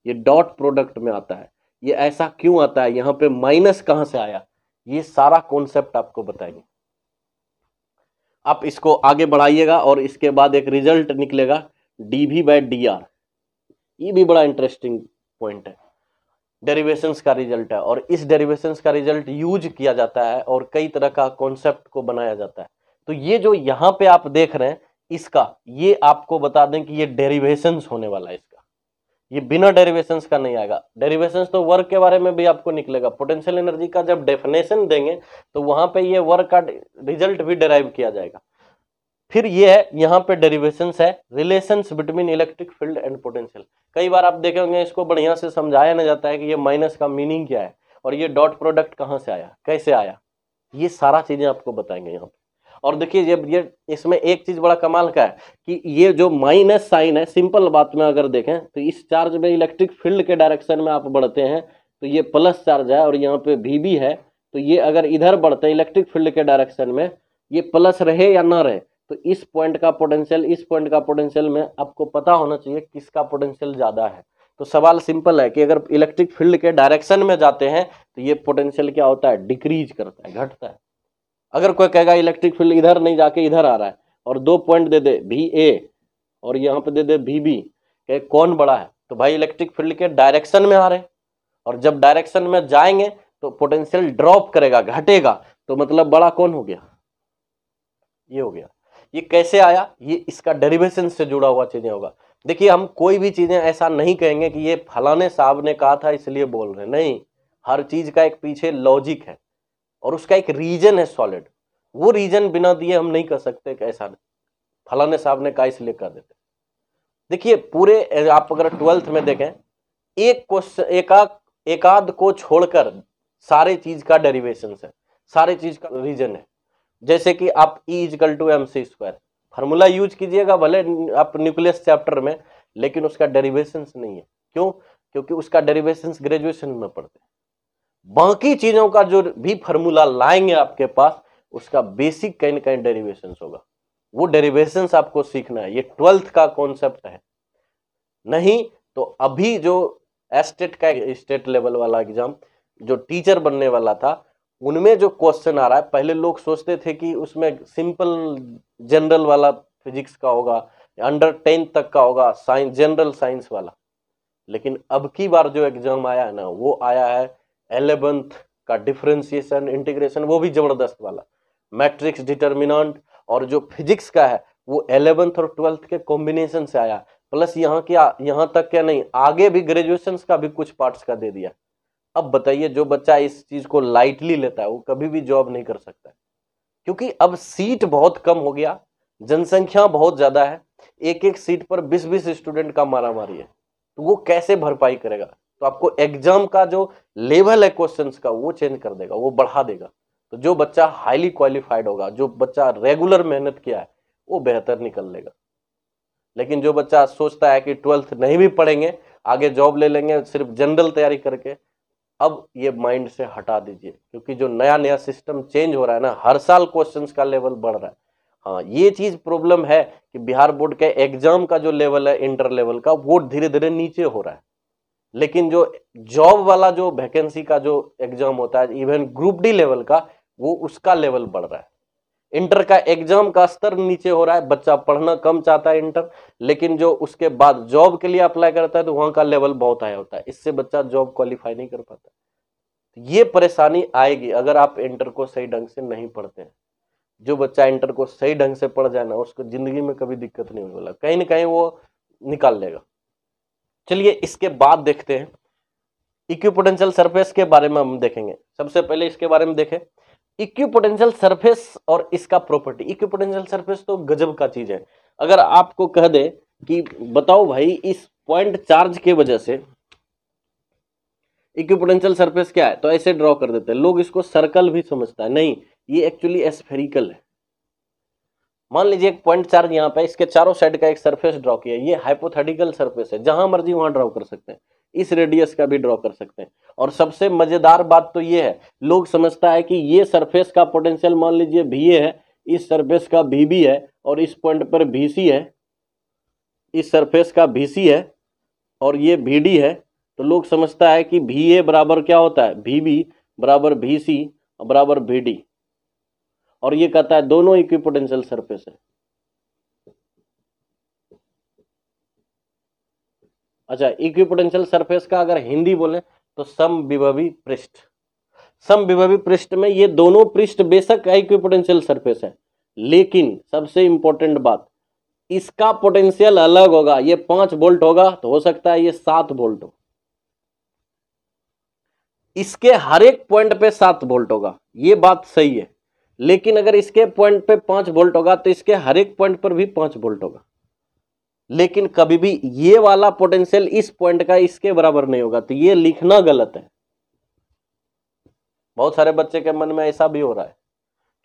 ये डॉट प्रोडक्ट में आता है ये ऐसा क्यों आता है यहां पे माइनस कहां से आया ये सारा कॉन्सेप्ट आपको बताएंगे आप इसको आगे बढ़ाइएगा और इसके बाद एक रिजल्ट निकलेगा डी भी बाय डी आर ये भी बड़ा इंटरेस्टिंग पॉइंट है डेरिवेशन का रिजल्ट है और इस डेरिवेशन का रिजल्ट यूज किया जाता है और कई तरह का कॉन्सेप्ट को बनाया जाता है तो ये जो यहां पे आप देख रहे हैं इसका ये आपको बता दें कि ये डेरिवेशन होने वाला है ये बिना डेरिवेशंस का नहीं आएगा डेरिवेशंस तो वर्क के बारे में भी आपको निकलेगा पोटेंशियल एनर्जी का जब डेफिनेशन देंगे तो वहां पे ये वर्क का रिजल्ट भी डेराइव किया जाएगा फिर ये है यहाँ पे डेरिवेशन है relation between electric field and potential कई बार आप देखे होंगे इसको बढ़िया से समझाया नहीं जाता है कि ये माइनस का मीनिंग क्या है और ये डॉट प्रोडक्ट कहाँ से आया कैसे आया ये सारा चीजें आपको बताएंगे यहाँ पे और देखिए जब ये इसमें एक चीज बड़ा कमाल का है कि ये जो माइनस साइन है सिंपल बात में अगर देखें तो इस चार्ज में इलेक्ट्रिक फील्ड के डायरेक्शन में आप बढ़ते हैं तो ये प्लस चार्ज है और यहाँ पे भी भी है तो ये अगर इधर बढ़ते हैं इलेक्ट्रिक फील्ड के डायरेक्शन में ये प्लस रहे या ना रहे तो इस पॉइंट का पोटेंशियल इस पॉइंट का पोटेंशियल में आपको पता होना चाहिए किसका पोटेंशियल ज़्यादा है तो सवाल सिंपल है कि अगर इलेक्ट्रिक फील्ड के डायरेक्शन में जाते हैं तो ये पोटेंशियल क्या होता है डिक्रीज करता है घटता है अगर कोई कहेगा इलेक्ट्रिक फील्ड इधर नहीं जाके इधर आ रहा है और दो पॉइंट दे दे भी ए और यहाँ पे दे दे भी बी कहे कौन बड़ा है तो भाई इलेक्ट्रिक फील्ड के डायरेक्शन में आ रहे और जब डायरेक्शन में जाएंगे तो पोटेंशियल ड्रॉप करेगा घटेगा तो मतलब बड़ा कौन हो गया ये हो गया ये कैसे आया ये इसका डेरिवेशन से जुड़ा हुआ चीजें होगा देखिए हम कोई भी चीजें ऐसा नहीं कहेंगे कि ये फलाने साहब ने कहा था इसलिए बोल रहे नहीं हर चीज का एक पीछे लॉजिक है और उसका एक रीजन है सॉलिड वो रीजन बिना दिए हम नहीं कर सकते ऐसा फलाने साहब ने कहा इसलिए कर देते देखिए पूरे आप अगर ट्वेल्थ में देखें एक क्वेश्चन एका एकाध को छोड़कर सारे चीज का डेरिवेशन है सारे चीज का रीजन है जैसे कि आप ईजल equal to M C square formula use कीजिएगा भले आप न्यूक्लियस चैप्टर में लेकिन उसका डेरिवेशन नहीं है क्यों क्योंकि उसका डेरिवेशन ग्रेजुएशन में पढ़ते हैं बाकी चीजों का जो भी फॉर्मूला लाएंगे आपके पास उसका बेसिक कहीं ना कहीं डेरिवेशन होगा वो डेरिवेशन आपको सीखना है ये ट्वेल्थ का कॉन्सेप्ट है नहीं तो अभी जो एस्टेट का स्टेट लेवल वाला एग्जाम जो टीचर बनने वाला था उनमें जो क्वेश्चन आ रहा है पहले लोग सोचते थे कि उसमें सिंपल जनरल वाला फिजिक्स का होगा अंडर टेंथ तक का होगा साइंस जनरल साइंस वाला लेकिन अब की बार जो एग्जाम आया है ना वो आया है एलेवेंथ का डिफ्रेंसिएशन इंटीग्रेशन वो भी जबरदस्त वाला मैट्रिक्स डिटर्मिनेंट और जो फिजिक्स का है वो एलेवंथ और ट्वेल्थ के कॉम्बिनेशन से आया प्लस यहाँ के यहाँ तक क्या नहीं आगे भी ग्रेजुएशन का भी कुछ पार्ट्स का दे दिया अब बताइए जो बच्चा इस चीज को लाइटली लेता है वो कभी भी जॉब नहीं कर सकता क्योंकि अब सीट बहुत कम हो गया जनसंख्या बहुत ज्यादा है एक एक सीट पर बीस बीस स्टूडेंट का मारा मारी है तो वो कैसे भरपाई करेगा तो आपको एग्जाम का जो लेवल है क्वेश्चन का वो चेंज कर देगा वो बढ़ा देगा तो जो बच्चा हाईली क्वालिफाइड होगा जो बच्चा रेगुलर मेहनत किया है वो बेहतर निकल लेगा लेकिन जो बच्चा सोचता है कि ट्वेल्थ नहीं भी पढ़ेंगे आगे जॉब ले लेंगे सिर्फ जनरल तैयारी करके अब ये माइंड से हटा दीजिए क्योंकि जो नया नया सिस्टम चेंज हो रहा है ना हर साल क्वेश्चंस का लेवल बढ़ रहा है हाँ ये चीज प्रॉब्लम है कि बिहार बोर्ड के एग्जाम का जो लेवल है इंटर लेवल का वो धीरे धीरे नीचे हो रहा है लेकिन जो जॉब वाला जो वैकेंसी का जो एग्जाम होता है इवन ग्रुप डी लेवल का वो उसका लेवल बढ़ रहा है इंटर का एग्जाम का स्तर नीचे हो रहा है बच्चा पढ़ना कम चाहता है इंटर लेकिन जो उसके बाद जॉब के लिए अप्लाई करता है तो वहाँ का लेवल बहुत हाई होता है इससे बच्चा जॉब क्वालिफाई नहीं कर पाता ये परेशानी आएगी अगर आप इंटर को सही ढंग से नहीं पढ़ते हैं जो बच्चा इंटर को सही ढंग से पढ़ जाए ना उसको जिंदगी में कभी दिक्कत नहीं होने वाला कहीं ना कहीं वो निकाल लेगा चलिए इसके बाद देखते हैं इक्विपोटेंशियल सरफेस के बारे में हम देखेंगे सबसे पहले इसके बारे में देखें इक्विपोटेंशियल सरफेस और इसका प्रॉपर्टी इक्विपोटेंशियल सरफेस तो गजब का चीज है अगर आपको कह दे कि बताओ भाई इस पॉइंट चार्ज के वजह से इक्विपोटेंशियल सरफेस क्या है तो ऐसे ड्रॉ कर देते हैं लोग इसको सर्कल भी समझता है नहीं ये एक्चुअली एस्फेरिकल है मान लीजिए एक पॉइंट चार्ज यहाँ पे इसके चारों साइड का एक सरफेस ड्रॉ किया ये हाइपोथेटिकल सरफेस है जहां मर्जी वहां ड्रॉ कर सकते हैं इस रेडियस का भी ड्रॉ कर सकते हैं और सबसे मजेदार बात तो ये है लोग समझता है कि ये सरफेस का पोटेंशियल मान लीजिए भी ए है इस सरफेस का भी बी है और इस पॉइंट पर भी सी है इस सरफेस का भी सी है और ये भी डी है तो लोग समझता है कि भी ए बराबर क्या होता है भी बी बराबर भी सी बराबर भी डी और ये कहता है दोनों इक्विपोटेंशियल सरफेस है अच्छा इक्विपोटेंशियल सरफेस का अगर हिंदी बोले तो सम विभवी पृष्ठ सम विभवी पृष्ठ में ये दोनों पृष्ठ बेशक इक्विपोटेंशियल सरफेस है लेकिन सबसे इंपॉर्टेंट बात इसका पोटेंशियल अलग होगा ये पांच वोल्ट होगा तो हो सकता है ये सात वोल्ट हो इसके हर एक पॉइंट पे सात वोल्ट होगा ये बात सही है लेकिन अगर इसके पॉइंट पे पांच वोल्ट होगा तो इसके हर एक पॉइंट पर भी पांच वोल्ट होगा लेकिन कभी भी ये वाला पोटेंशियल इस पॉइंट का इसके बराबर नहीं होगा तो ये लिखना गलत है बहुत सारे बच्चे के मन में ऐसा भी हो रहा है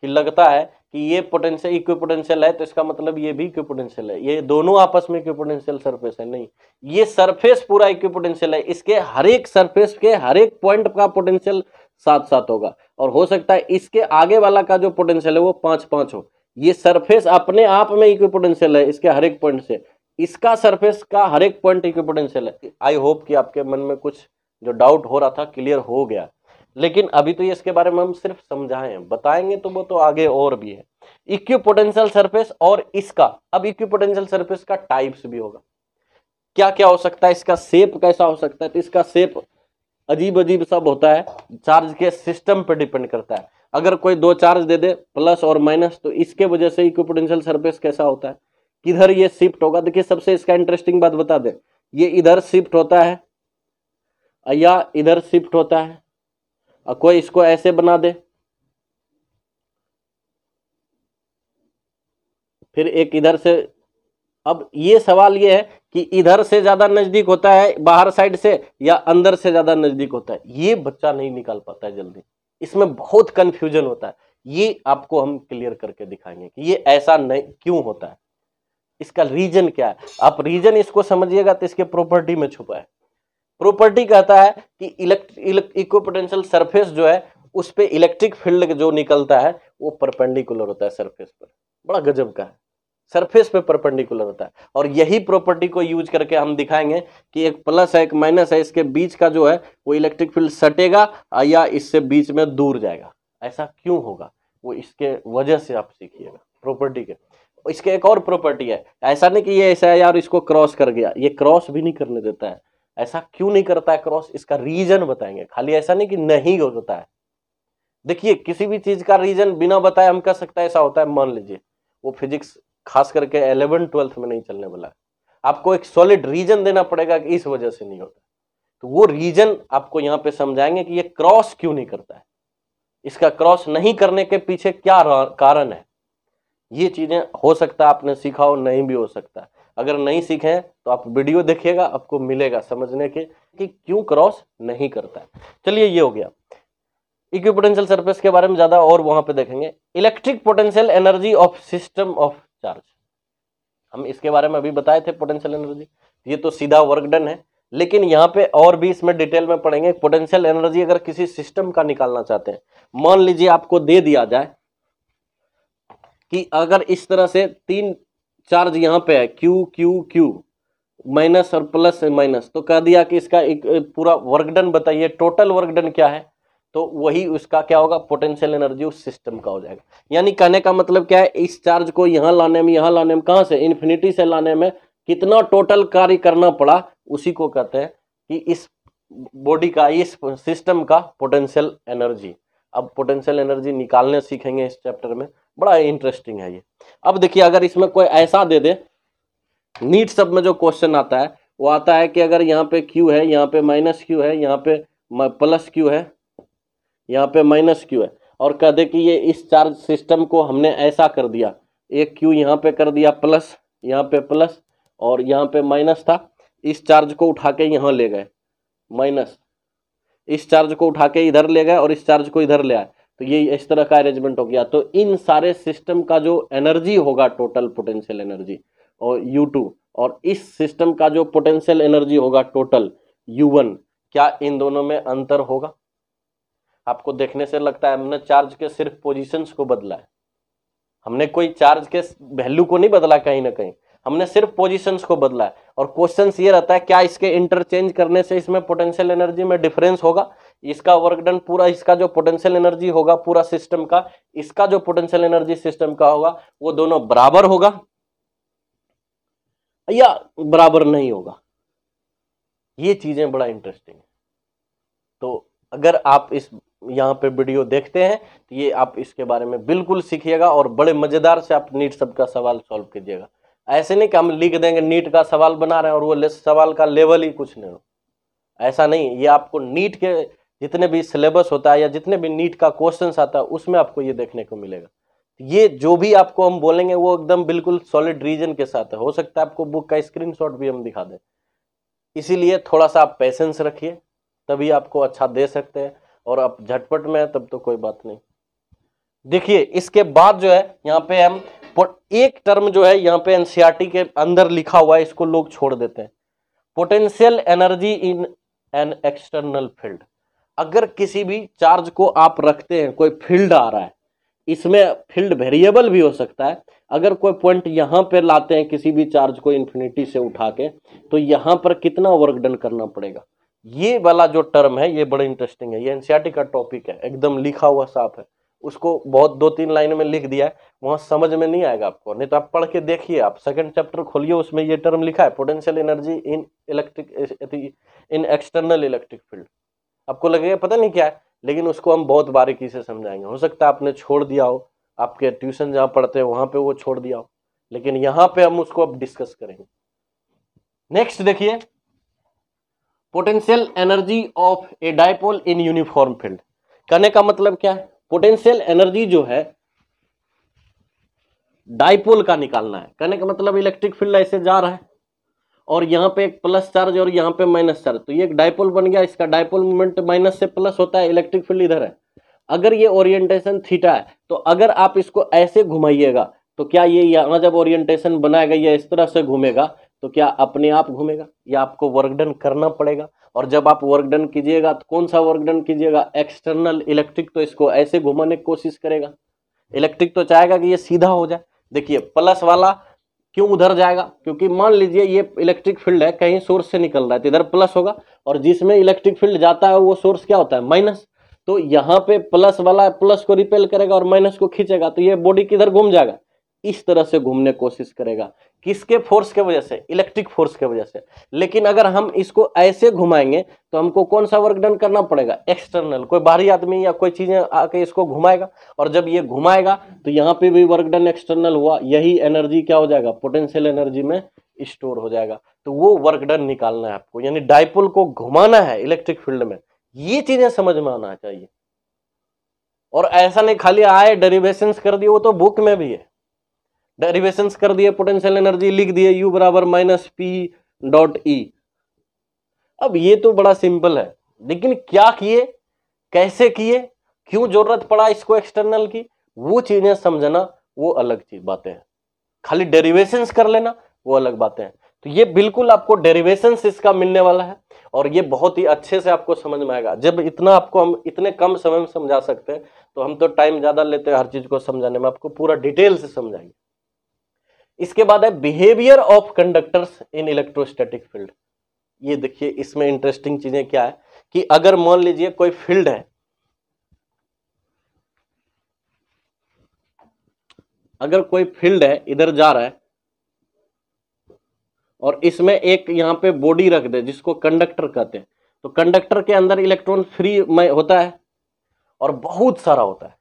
कि लगता है कि ये पोटेंशियल इक्वी पोटेंशियल है तो इसका मतलब ये भी इक्वी पोटेंशियल है ये दोनों आपस में इक्वी पोटेंशियल सरफेस है नहीं ये सरफेस पूरा इक्वी पोटेंशियल है इसके हर एक सरफेस के हर एक पॉइंट का पोटेंशियल सात सात होगा और हो सकता है इसके आगे वाला का जो पोटेंशियल है वो पांच पांच हो ये सरफेस अपने आप में इक्वी पोटेंशियल है इसके हर एक पॉइंट से इसका सरफेस का हर एक पॉइंट इक्वी पोटेंशियल है आई होप कि आपके मन में कुछ जो डाउट हो रहा था क्लियर हो गया लेकिन अभी तो ये इसके बारे में हम सिर्फ समझाएं बताएंगे तो वो तो आगे और भी है इक्वी पोटेंशियल सर्फेस और इसका अब इक्वी पोटेंशियल सर्फेस का टाइप्स भी होगा क्या क्या हो सकता है इसका शेप कैसा हो सकता है तो इसका शेप अजीब अजीब सब होता है चार्ज के सिस्टम पर डिपेंड करता है अगर कोई दो चार्ज दे दे प्लस और माइनस तो इसके वजह से इक्विपोटेंशियल सरफेस कैसा होता है किधर ये शिफ्ट होगा देखिए सबसे इसका इंटरेस्टिंग बात बता दे ये इधर शिफ्ट होता है या इधर शिफ्ट होता है और कोई इसको ऐसे बना दे फिर एक इधर से अब ये सवाल ये है कि इधर से ज़्यादा नज़दीक होता है बाहर साइड से या अंदर से ज़्यादा नज़दीक होता है ये बच्चा नहीं निकाल पाता है जल्दी इसमें बहुत कन्फ्यूजन होता है ये आपको हम क्लियर करके दिखाएंगे कि ये ऐसा नहीं क्यों होता है इसका रीजन क्या है आप रीजन इसको समझिएगा तो इसके प्रॉपर्टी में छुपा है प्रॉपर्टी कहता है कि इलेक्ट इको पोटेंशियल सरफेस जो है उस पर इलेक्ट्रिक फील्ड जो निकलता है वो परपेंडिकुलर होता है सरफेस पर बड़ा गजब का है सरफेस पे परपेंडिकुलर होता है और यही प्रॉपर्टी को यूज करके हम दिखाएंगे कि एक प्लस है एक माइनस है इसके बीच का जो है वो इलेक्ट्रिक फील्ड सटेगा या इससे बीच में दूर जाएगा ऐसा क्यों होगा वो इसके वजह से आप सीखिएगा प्रॉपर्टी के इसके एक और प्रॉपर्टी है ऐसा नहीं कि ये ऐसा है यार इसको क्रॉस कर गया ये क्रॉस भी नहीं करने देता है ऐसा क्यों नहीं करता है क्रॉस इसका रीजन बताएंगे खाली ऐसा नहीं कि नहीं होता है देखिए किसी भी चीज का रीजन बिना बताए हम कह सकते हैं ऐसा होता है मान लीजिए वो फिजिक्स खास करके एलेवन ट्वेल्थ में नहीं चलने वाला आपको एक सॉलिड रीजन देना पड़ेगा कि इस वजह से नहीं होता तो वो रीजन आपको यहाँ पे समझाएंगे कि ये क्रॉस क्यों नहीं करता है इसका क्रॉस नहीं करने के पीछे क्या कारण है ये चीजें हो सकता है आपने सीखा हो नहीं भी हो सकता अगर नहीं सीखें तो आप वीडियो देखिएगा आपको मिलेगा समझने के कि क्यों क्रॉस नहीं करता है चलिए ये हो गया इक्विपोटेंशियल सरफेस के बारे में ज्यादा और वहां पे देखेंगे electric potential energy of system of charge हम इसके बारे में अभी बताए थे पोटेंशियल एनर्जी ये तो सीधा वर्क डन है लेकिन यहाँ पे और भी इसमें डिटेल में पढ़ेंगे पोटेंशियल एनर्जी अगर किसी सिस्टम का निकालना चाहते हैं मान लीजिए आपको दे दिया जाए कि अगर इस तरह से तीन चार्ज यहाँ पे है क्यू क्यू क्यू माइनस और प्लस माइनस तो कह दिया कि इसका एक पूरा वर्कडन बताइए टोटल वर्कडन क्या है तो वही उसका क्या होगा पोटेंशियल एनर्जी उस सिस्टम का हो जाएगा यानी कहने का मतलब क्या है इस चार्ज को यहाँ लाने में यहाँ लाने में कहाँ से इन्फिनिटी से लाने में कितना टोटल कार्य करना पड़ा उसी को कहते हैं कि इस बॉडी का इस सिस्टम का पोटेंशियल एनर्जी अब पोटेंशियल एनर्जी निकालने सीखेंगे इस चैप्टर में बड़ा इंटरेस्टिंग है ये अब देखिए अगर इसमें कोई ऐसा दे दे नीट सब में जो क्वेश्चन आता है वो आता है कि अगर यहाँ पे क्यू है यहाँ पे माइनस क्यू है यहाँ पे प्लस क्यू है यहाँ पे माइनस क्यू है और कह दे कि ये इस चार्ज सिस्टम को हमने ऐसा कर दिया एक क्यू यहाँ पे कर दिया प्लस यहाँ पे प्लस और यहाँ पे माइनस था इस चार्ज को उठा के यहाँ ले गए माइनस इस चार्ज को उठा के इधर ले गए और इस चार्ज को इधर ले आए तो ये इस तरह का अरेंजमेंट हो गया तो इन सारे सिस्टम का जो एनर्जी होगा टोटल पोटेंशियल एनर्जी और यू टू और इस सिस्टम का जो पोटेंशियल एनर्जी होगा टोटल यू वन क्या इन दोनों में अंतर होगा आपको देखने से लगता है हमने चार्ज के सिर्फ पोजीशंस को बदला है हमने कोई चार्ज के वैल्यू को नहीं बदला कहीं ना कहीं हमने सिर्फ पोजीशंस को बदला है और क्वेश्चन ये रहता है क्या इसके इंटरचेंज करने से इसमें पोटेंशियल एनर्जी में डिफरेंस होगा इसका वर्क डन पूरा इसका जो पोटेंशियल एनर्जी होगा पूरा सिस्टम का इसका जो पोटेंशियल एनर्जी सिस्टम का होगा वो दोनों बराबर होगा या बराबर नहीं होगा ये चीजें बड़ा इंटरेस्टिंग है तो अगर आप इस यहाँ पे वीडियो देखते हैं तो ये आप इसके बारे में बिल्कुल सीखिएगा और बड़े मज़ेदार से आप नीट सबका सवाल सॉल्व कीजिएगा ऐसे नहीं कि हम लिख देंगे नीट का सवाल बना रहे हैं और वो सवाल का लेवल ही कुछ नहीं हो ऐसा नहीं ये आपको नीट के जितने भी सिलेबस होता है या जितने भी नीट का क्वेश्चन आता है उसमें आपको ये देखने को मिलेगा ये जो भी आपको हम बोलेंगे वो एकदम बिल्कुल सॉलिड रीजन के साथ है हो सकता है आपको बुक का स्क्रीनशॉट भी हम दिखा दें इसीलिए थोड़ा सा आप पेशेंस रखिए तभी आपको अच्छा दे सकते हैं और आप झटपट में है तब तो कोई बात नहीं देखिए इसके बाद जो है यहाँ पे हम एक टर्म जो है यहाँ पे एनसीईआरटी e के अंदर लिखा हुआ है इसको लोग छोड़ देते हैं potential energy in an external field अगर किसी भी चार्ज को आप रखते हैं कोई फील्ड आ रहा है इसमें फील्ड वेरिएबल भी हो सकता है अगर कोई पॉइंट यहाँ पे लाते हैं किसी भी चार्ज को इन्फिनिटी से उठा के तो यहाँ पर कितना वर्क डन करना पड़ेगा ये वाला जो टर्म है ये बड़ा इंटरेस्टिंग है ये एनसीआरटी का टॉपिक है एकदम लिखा हुआ साफ है उसको बहुत दो तीन लाइन में लिख दिया है वहां समझ में नहीं आएगा आपको नहीं तो आप पढ़ के देखिए आप सेकंड चैप्टर खोलिए उसमें ये टर्म लिखा है potential energy in electric in external electric field आपको लगेगा पता नहीं क्या है लेकिन उसको हम बहुत बारीकी से समझाएंगे हो सकता है आपने छोड़ दिया हो आपके ट्यूशन जहाँ पढ़ते हैं वहां पर वो छोड़ दिया हो लेकिन यहाँ पे हम उसको अब डिस्कस करेंगे नेक्स्ट देखिए potential energy of a dipole in uniform field कहने का मतलब क्या है पोटेंशियल एनर्जी जो है डायपोल का निकालना है कहने का मतलब इलेक्ट्रिक फील्ड ऐसे जा रहा है और यहाँ पे एक प्लस चार्ज और यहाँ पे माइनस चार्ज तो ये एक डायपोल बन गया इसका डायपोल मोमेंट माइनस से प्लस होता है इलेक्ट्रिक फील्ड इधर है अगर ये ओरिएंटेशन थीटा है तो अगर आप इसको ऐसे घुमाइएगा तो क्या ये यहाँ जब ओरिएंटेशन बनाया गया इस तरह से घूमेगा तो क्या अपने आप घूमेगा या आपको वर्क डन करना पड़ेगा और जब आप वर्क डन कीजिएगा तो कौन सा वर्क डन कीजिएगा एक्सटर्नल इलेक्ट्रिक तो इसको ऐसे घुमाने की कोशिश करेगा इलेक्ट्रिक तो चाहेगा कि ये सीधा हो जाए देखिए प्लस वाला क्यों उधर जाएगा क्योंकि मान लीजिए ये इलेक्ट्रिक फील्ड है कहीं सोर्स से निकल रहा है तो इधर प्लस होगा और जिसमें इलेक्ट्रिक फील्ड जाता है वो सोर्स क्या होता है माइनस तो यहाँ पे प्लस वाला प्लस को रिपेल करेगा और माइनस को खींचेगा तो ये बॉडी किधर घूम जाएगा इस तरह से घूमने कोशिश करेगा किसके फोर्स के वजह से इलेक्ट्रिक फोर्स के वजह से लेकिन अगर हम इसको ऐसे घुमाएंगे तो हमको कौन सा वर्क डन करना पड़ेगा एक्सटर्नल कोई बाहरी आदमी या कोई चीजें आके इसको घुमाएगा और जब ये घुमाएगा तो यहाँ पे भी वर्क डन एक्सटर्नल हुआ यही एनर्जी क्या हो जाएगा पोटेंशियल एनर्जी में स्टोर हो जाएगा तो वो वर्क डन निकालना है आपको यानी डायपोल को घुमाना है इलेक्ट्रिक फील्ड में ये चीजें समझ में आना चाहिए और ऐसा नहीं खाली आए डेरिवेशन कर दिए वो तो बुक में भी है डेरिवेशन कर दिए पोटेंशियल एनर्जी लिख दिए यू बराबर माइनस पी डॉट ई अब ये तो बड़ा सिंपल है लेकिन क्या किए कैसे किए क्यों जरूरत पड़ा इसको एक्सटर्नल की वो चीजें समझना वो अलग चीज बातें हैं खाली डेरिवेशन कर लेना वो अलग बातें हैं तो ये बिल्कुल आपको डेरिवेशन इसका मिलने वाला है और ये बहुत ही अच्छे से आपको समझ में आएगा जब इतना आपको हम इतने कम समय में समझा सकते हैं तो हम तो टाइम ज़्यादा लेते हैं हर चीज़ को समझाने में आपको पूरा डिटेल से समझाएंगे इसके बाद है behaviour of conductors in electrostatic field ये देखिए इसमें इंटरेस्टिंग चीजें क्या है कि अगर मान लीजिए कोई फील्ड है अगर कोई फील्ड है इधर जा रहा है और इसमें एक यहां पे बॉडी रख दे जिसको कंडक्टर कहते हैं तो कंडक्टर के अंदर इलेक्ट्रॉन फ्री में होता है और बहुत सारा होता है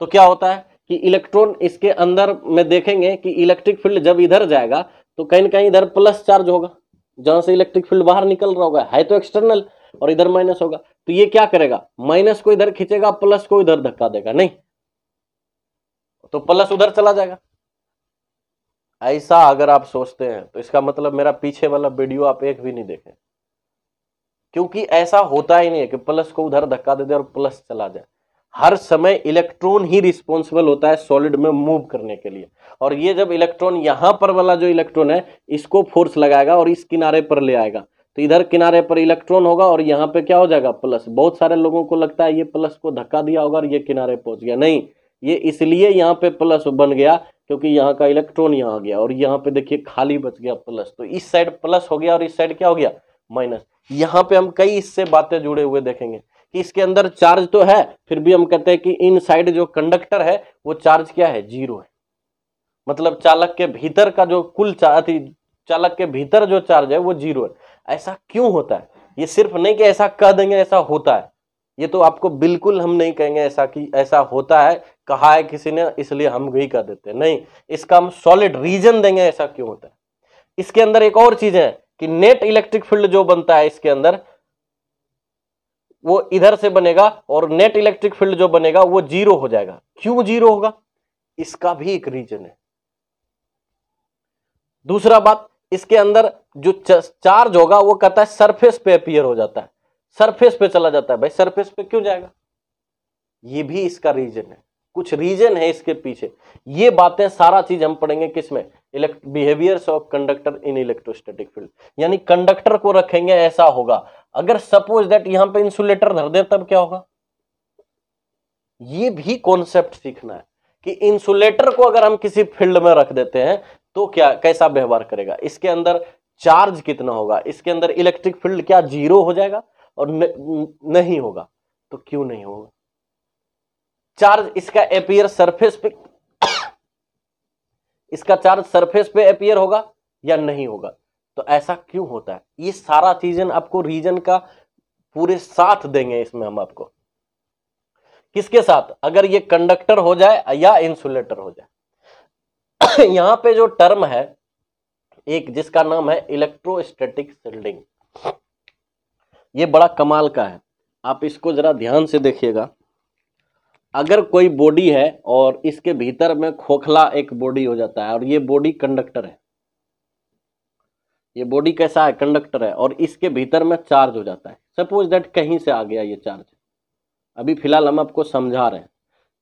तो क्या होता है कि इलेक्ट्रॉन इसके अंदर में देखेंगे कि इलेक्ट्रिक फील्ड जब इधर जाएगा तो कहीं ना कहीं इधर प्लस चार्ज होगा जहां से इलेक्ट्रिक फील्ड बाहर निकल रहा होगा है तो एक्सटर्नल और इधर माइनस होगा तो ये क्या करेगा माइनस को इधर खींचेगा प्लस को इधर धक्का देगा नहीं तो प्लस उधर चला जाएगा ऐसा अगर आप सोचते हैं तो इसका मतलब मेरा पीछे वाला वीडियो आप एक भी नहीं देखें क्योंकि ऐसा होता ही नहीं है कि प्लस को उधर धक्का दे दे और प्लस चला जाए हर समय इलेक्ट्रॉन ही रिस्पॉन्सिबल होता है सॉलिड में मूव करने के लिए और ये जब इलेक्ट्रॉन यहाँ पर वाला जो इलेक्ट्रॉन है इसको फोर्स लगाएगा और इस किनारे पर ले आएगा तो इधर किनारे पर इलेक्ट्रॉन होगा और यहाँ पे क्या हो जाएगा प्लस बहुत सारे लोगों को लगता है ये प्लस को धक्का दिया होगा और ये किनारे पहुंच गया नहीं ये इसलिए यहाँ पे प्लस बन गया क्योंकि यहाँ का इलेक्ट्रॉन यहाँ गया और यहाँ पे देखिए खाली बच गया प्लस तो इस साइड प्लस हो गया और इस साइड क्या हो गया माइनस यहाँ पे हम कई इससे बातें जुड़े हुए देखेंगे कि इसके अंदर चार्ज तो है फिर भी हम कहते हैं कि इन साइड जो कंडक्टर है वो चार्ज क्या है जीरो है मतलब चालक के भीतर का जो कुल अति चालक के भीतर जो चार्ज है वो जीरो है ऐसा क्यों होता है ये सिर्फ नहीं कि ऐसा कह देंगे ऐसा होता है ये तो आपको बिल्कुल हम नहीं कहेंगे ऐसा कि ऐसा होता है कहा है किसी ने इसलिए हम यही कह देते हैं नहीं इसका हम सॉलिड रीजन देंगे ऐसा क्यों होता है इसके अंदर एक और चीज है कि नेट इलेक्ट्रिक फील्ड जो बनता है इसके अंदर वो इधर से बनेगा और नेट इलेक्ट्रिक फील्ड जो बनेगा वो जीरो हो जाएगा क्यों जीरो होगा इसका भी एक रीजन है दूसरा बात इसके अंदर जो चार्ज होगा वो कहता है सरफेस पे अपियर हो जाता है सरफेस पे चला जाता है भाई सरफेस पे क्यों जाएगा ये भी इसका रीजन है कुछ रीजन है इसके पीछे ये बातें सारा चीज हम पढ़ेंगे किसमें elect behaviours of conductor in electrostatic field यानी कंडक्टर को रखेंगे ऐसा होगा अगर सपोज दैट यहां पे इंसुलेटर धर दे तब क्या होगा ये भी कॉन्सेप्ट सीखना है कि इंसुलेटर को अगर हम किसी फील्ड में रख देते हैं तो क्या कैसा व्यवहार करेगा इसके अंदर चार्ज कितना होगा इसके अंदर इलेक्ट्रिक फील्ड क्या जीरो हो जाएगा और न, नहीं होगा तो क्यों नहीं होगा चार्ज इसका एपियर सरफेस पे (coughs) इसका चार्ज सरफेस पे एपियर होगा या नहीं होगा तो ऐसा क्यों होता है ये सारा चीजन आपको रीजन का पूरे साथ देंगे इसमें हम आपको किसके साथ अगर ये कंडक्टर हो जाए या इंसुलेटर हो जाए (coughs) यहां पे जो टर्म है एक जिसका नाम है इलेक्ट्रोस्टेटिक शील्डिंग ये बड़ा कमाल का है आप इसको जरा ध्यान से देखिएगा अगर कोई बॉडी है और इसके भीतर में खोखला एक बॉडी हो जाता है और ये बॉडी कंडक्टर है ये बॉडी कैसा है कंडक्टर है और इसके भीतर में चार्ज हो जाता है सपोज दैट कहीं से आ गया ये चार्ज अभी फिलहाल हम आपको समझा रहे हैं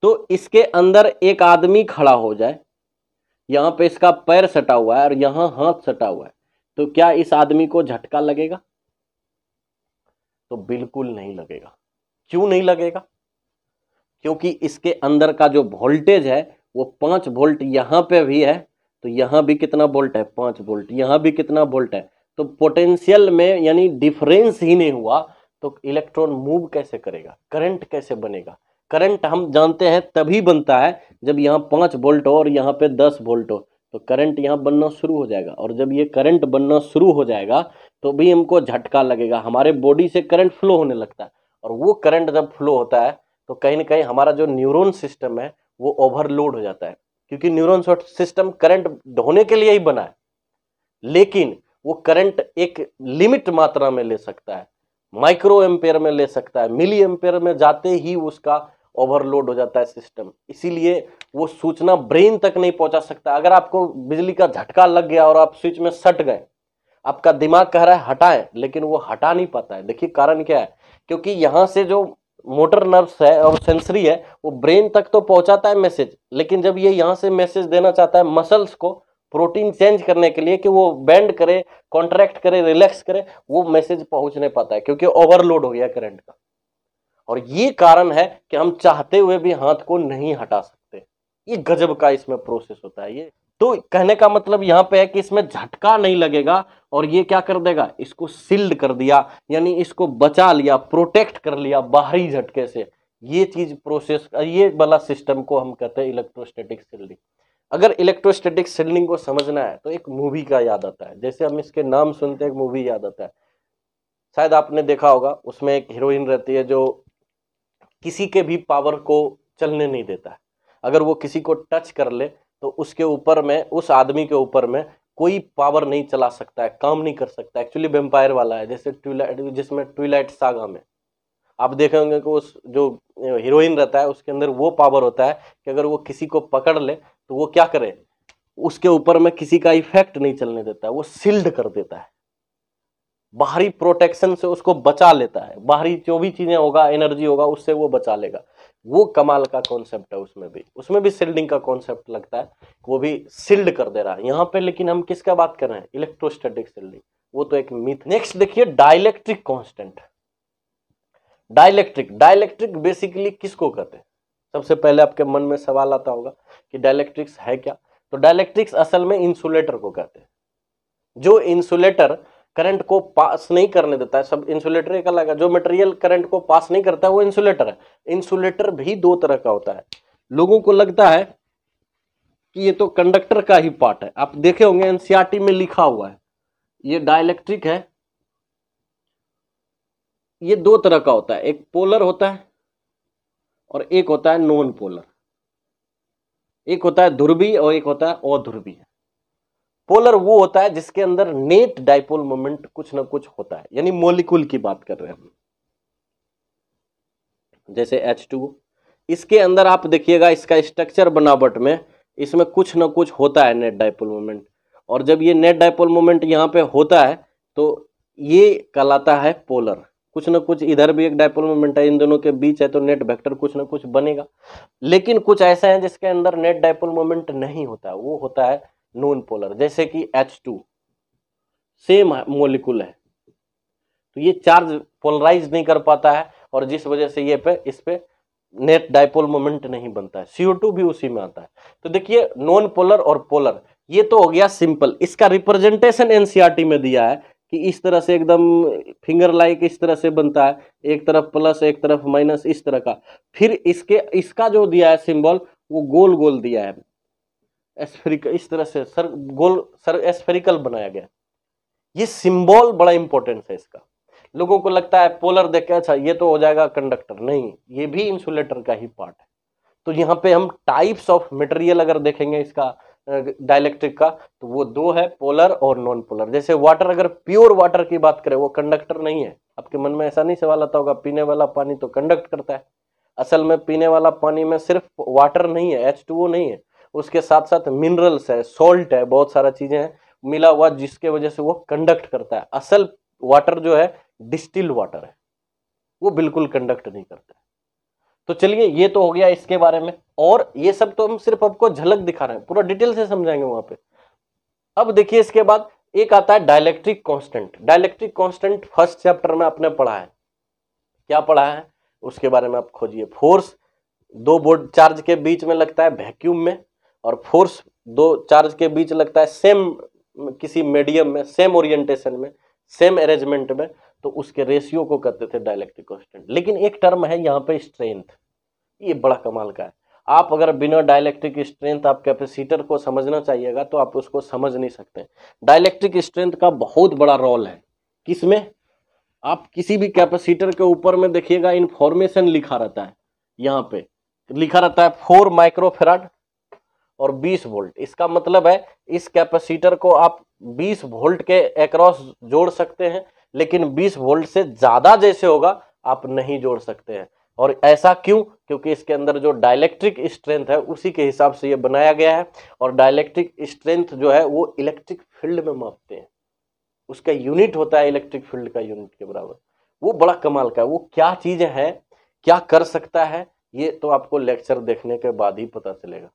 तो इसके अंदर एक आदमी खड़ा हो जाए यहाँ पे इसका पैर सटा हुआ है और यहाँ हाथ सटा हुआ है तो क्या इस आदमी को झटका लगेगा तो बिल्कुल नहीं लगेगा क्यों नहीं लगेगा क्योंकि इसके अंदर का जो वोल्टेज है वो पांच वोल्ट यहाँ पे भी है तो यहाँ भी कितना बोल्ट है पाँच बोल्ट यहाँ भी कितना बोल्ट है तो पोटेंशियल में यानी डिफरेंस ही नहीं हुआ तो इलेक्ट्रॉन मूव कैसे करेगा करंट कैसे बनेगा करंट हम जानते हैं तभी बनता है जब यहाँ पाँच बोल्ट हो और यहाँ पे दस वोल्ट हो तो करंट यहाँ बनना शुरू हो जाएगा और जब ये करंट बनना शुरू हो जाएगा तो भी हमको झटका लगेगा हमारे बॉडी से करंट फ्लो होने लगता है और वो करंट जब फ्लो होता है तो कहीं ना कहीं हमारा जो न्यूरोन सिस्टम है वो ओवरलोड हो जाता है क्योंकि न्यूरॉन शॉर्ट सिस्टम करंट ढोने के लिए ही बना है लेकिन वो करंट एक लिमिट मात्रा में ले सकता है माइक्रो एम्पेयर में ले सकता है मिली एम्पेयर में जाते ही उसका ओवरलोड हो जाता है सिस्टम इसीलिए वो सूचना ब्रेन तक नहीं पहुंचा सकता अगर आपको बिजली का झटका लग गया और आप स्विच में सट गए आपका दिमाग कह रहा है हटाएं लेकिन वो हटा नहीं पाता है देखिए कारण क्या है क्योंकि यहाँ से जो मोटर नर्व्स है और सेंसरी है वो ब्रेन तक तो पहुंचाता है मैसेज लेकिन जब ये यहाँ से मैसेज देना चाहता है मसल्स को प्रोटीन चेंज करने के लिए कि वो बैंड करे कॉन्ट्रैक्ट करे रिलैक्स करे वो मैसेज पहुंच नहीं पाता है क्योंकि ओवरलोड हो गया करंट का और ये कारण है कि हम चाहते हुए भी हाथ को नहीं हटा सकते ये गजब का इसमें प्रोसेस होता है ये तो कहने का मतलब यहाँ पे है कि इसमें झटका नहीं लगेगा और ये क्या कर देगा इसको सील्ड कर दिया यानी इसको बचा लिया प्रोटेक्ट कर लिया बाहरी झटके से ये चीज प्रोसेस ये वाला सिस्टम को हम कहते हैं इलेक्ट्रोस्टेटिक सील्डिंग अगर इलेक्ट्रोस्टेटिक सील्डिंग को समझना है तो एक मूवी का याद आता है जैसे हम इसके नाम सुनते हैं एक मूवी याद आता है शायद आपने देखा होगा उसमें एक हीरोइन रहती है जो किसी के भी पावर को चलने नहीं देता है अगर वो किसी को टच कर ले तो उसके ऊपर में उस आदमी के ऊपर में कोई पावर नहीं चला सकता है काम नहीं कर सकता एक्चुअली वेम्पायर वाला है जैसे ट्विलाइट जिसमें ट्विलाइट सागा में आप देखेंगे कि उस जो हीरोइन रहता है उसके अंदर वो पावर होता है कि अगर वो किसी को पकड़ ले तो वो क्या करे उसके ऊपर में किसी का इफेक्ट नहीं चलने देता है वो सील्ड कर देता है बाहरी प्रोटेक्शन से उसको बचा लेता है बाहरी जो भी चीज़ें होगा एनर्जी होगा उससे वो बचा लेगा वो कमाल का कॉन्सेप्ट है उसमें भी उसमें भी सील्डिंग का कॉन्सेप्ट लगता है वो भी सील्ड कर दे रहा है यहाँ पे लेकिन हम किसका बात कर रहे हैं इलेक्ट्रोस्टेटिक सील्डिंग वो तो एक मिथ नेक्स्ट देखिए dielectric constant dielectric dielectric basically किसको कहते हैं सबसे पहले आपके मन में सवाल आता होगा कि डायलेक्ट्रिक्स है क्या तो डायलेक्ट्रिक्स असल में इंसुलेटर को कहते हैं जो इंसुलेटर करंट को पास नहीं करने देता है सब इंसुलेटर एक अलग है जो मटेरियल करंट को पास नहीं करता है वो इंसुलेटर है इंसुलेटर भी दो तरह का होता है लोगों को लगता है कि ये तो कंडक्टर का ही पार्ट है आप देखे होंगे एनसीआरटी e में लिखा हुआ है ये डायलैक्ट्रिक है ये दो तरह का होता है एक पोलर होता है और एक होता है नॉन पोलर एक होता है ध्रुवी और एक होता है अध्रुवी पोलर वो होता है जिसके अंदर नेट डाइपोल मोमेंट कुछ ना कुछ होता है यानी मोलिकुल की बात कर रहे हैं हम जैसे एच टू इसके अंदर आप देखिएगा इसका स्ट्रक्चर बनावट में इसमें कुछ ना कुछ होता है नेट डाइपोल मोमेंट और जब ये नेट डाइपोल मोमेंट यहाँ पे होता है तो ये कहलाता है पोलर कुछ ना कुछ इधर भी एक डायपोल मोमेंट है इन दोनों के बीच है तो नेट वेक्टर कुछ ना कुछ बनेगा लेकिन कुछ ऐसा है जिसके अंदर नेट डाइपोल मोमेंट नहीं होता वो होता है नॉन पोलर जैसे कि एच टू सेम मोलिकुल है तो ये चार्ज पोलराइज नहीं कर पाता है और जिस वजह से ये पे इस पे नेट डाइपोल मोमेंट नहीं बनता है सीओ टू भी उसी में आता है तो देखिए नॉन पोलर और पोलर ये तो हो गया सिंपल इसका रिप्रेजेंटेशन एनसीईआरटी e में दिया है कि इस तरह से एकदम फिंगर लाइक इस तरह से बनता है एक तरफ प्लस एक तरफ माइनस इस तरह का फिर इसके इसका जो दिया है सिंबल वो गोल गोल दिया है एस्फेरिकल इस तरह से सर गोल सर एस्फेरिकल बनाया गया ये सिंबल बड़ा इंपॉर्टेंस है इसका लोगों को लगता है पोलर देख के अच्छा ये तो हो जाएगा कंडक्टर नहीं ये भी इंसुलेटर का ही पार्ट है तो यहाँ पे हम टाइप्स ऑफ मटेरियल अगर देखेंगे इसका डायलैक्ट्रिक का तो वो दो है पोलर और नॉन पोलर जैसे वाटर अगर प्योर वाटर की बात करें वो कंडक्टर नहीं है आपके मन में ऐसा नहीं सवाल आता होगा पीने वाला पानी तो कंडक्ट करता है असल में पीने वाला पानी में सिर्फ वाटर नहीं है एच नहीं है उसके साथ साथ मिनरल्स है सॉल्ट है बहुत सारा चीजें हैं मिला हुआ जिसके वजह से वो कंडक्ट करता है असल वाटर जो है डिस्टिल वाटर है वो बिल्कुल कंडक्ट नहीं करता है तो चलिए ये तो हो गया इसके बारे में और ये सब तो हम सिर्फ आपको झलक दिखा रहे हैं पूरा डिटेल से समझाएंगे वहां पे अब देखिए इसके बाद एक आता है dielectric constant dielectric constant first chapter में आपने पढ़ा है क्या पढ़ा है उसके बारे में आप खोजिए फोर्स दो बोर्ड चार्ज के बीच में लगता है वैक्यूम में और फोर्स दो चार्ज के बीच लगता है सेम किसी मीडियम में सेम ओरिएंटेशन में सेम अरेंजमेंट में तो उसके रेशियो को कहते थे डायलेक्ट्रिक कॉन्स्टेंट लेकिन एक टर्म है यहाँ पे स्ट्रेंथ ये बड़ा कमाल का है आप अगर बिना डायलेक्ट्रिक स्ट्रेंथ आप कैपेसिटर को समझना चाहिएगा तो आप उसको समझ नहीं सकते डायलेक्ट्रिक स्ट्रेंथ का बहुत बड़ा रोल है किसमें आप किसी भी कैपेसिटर के ऊपर में देखिएगा इन्फॉर्मेशन लिखा रहता है यहाँ पे लिखा रहता है फोर माइक्रोफेराड और 20 वोल्ट इसका मतलब है इस कैपेसिटर को आप 20 वोल्ट के एक्रॉस जोड़ सकते हैं लेकिन 20 वोल्ट से ज़्यादा जैसे होगा आप नहीं जोड़ सकते हैं और ऐसा क्यों क्योंकि इसके अंदर जो डायलैक्ट्रिक स्ट्रेंथ है उसी के हिसाब से ये बनाया गया है और डायलैक्ट्रिक स्ट्रेंथ जो है वो इलेक्ट्रिक फील्ड में मापते हैं उसका यूनिट होता है इलेक्ट्रिक फील्ड का यूनिट के बराबर वो बड़ा कमाल का है वो क्या चीज़ है क्या कर सकता है ये तो आपको लेक्चर देखने के बाद ही पता चलेगा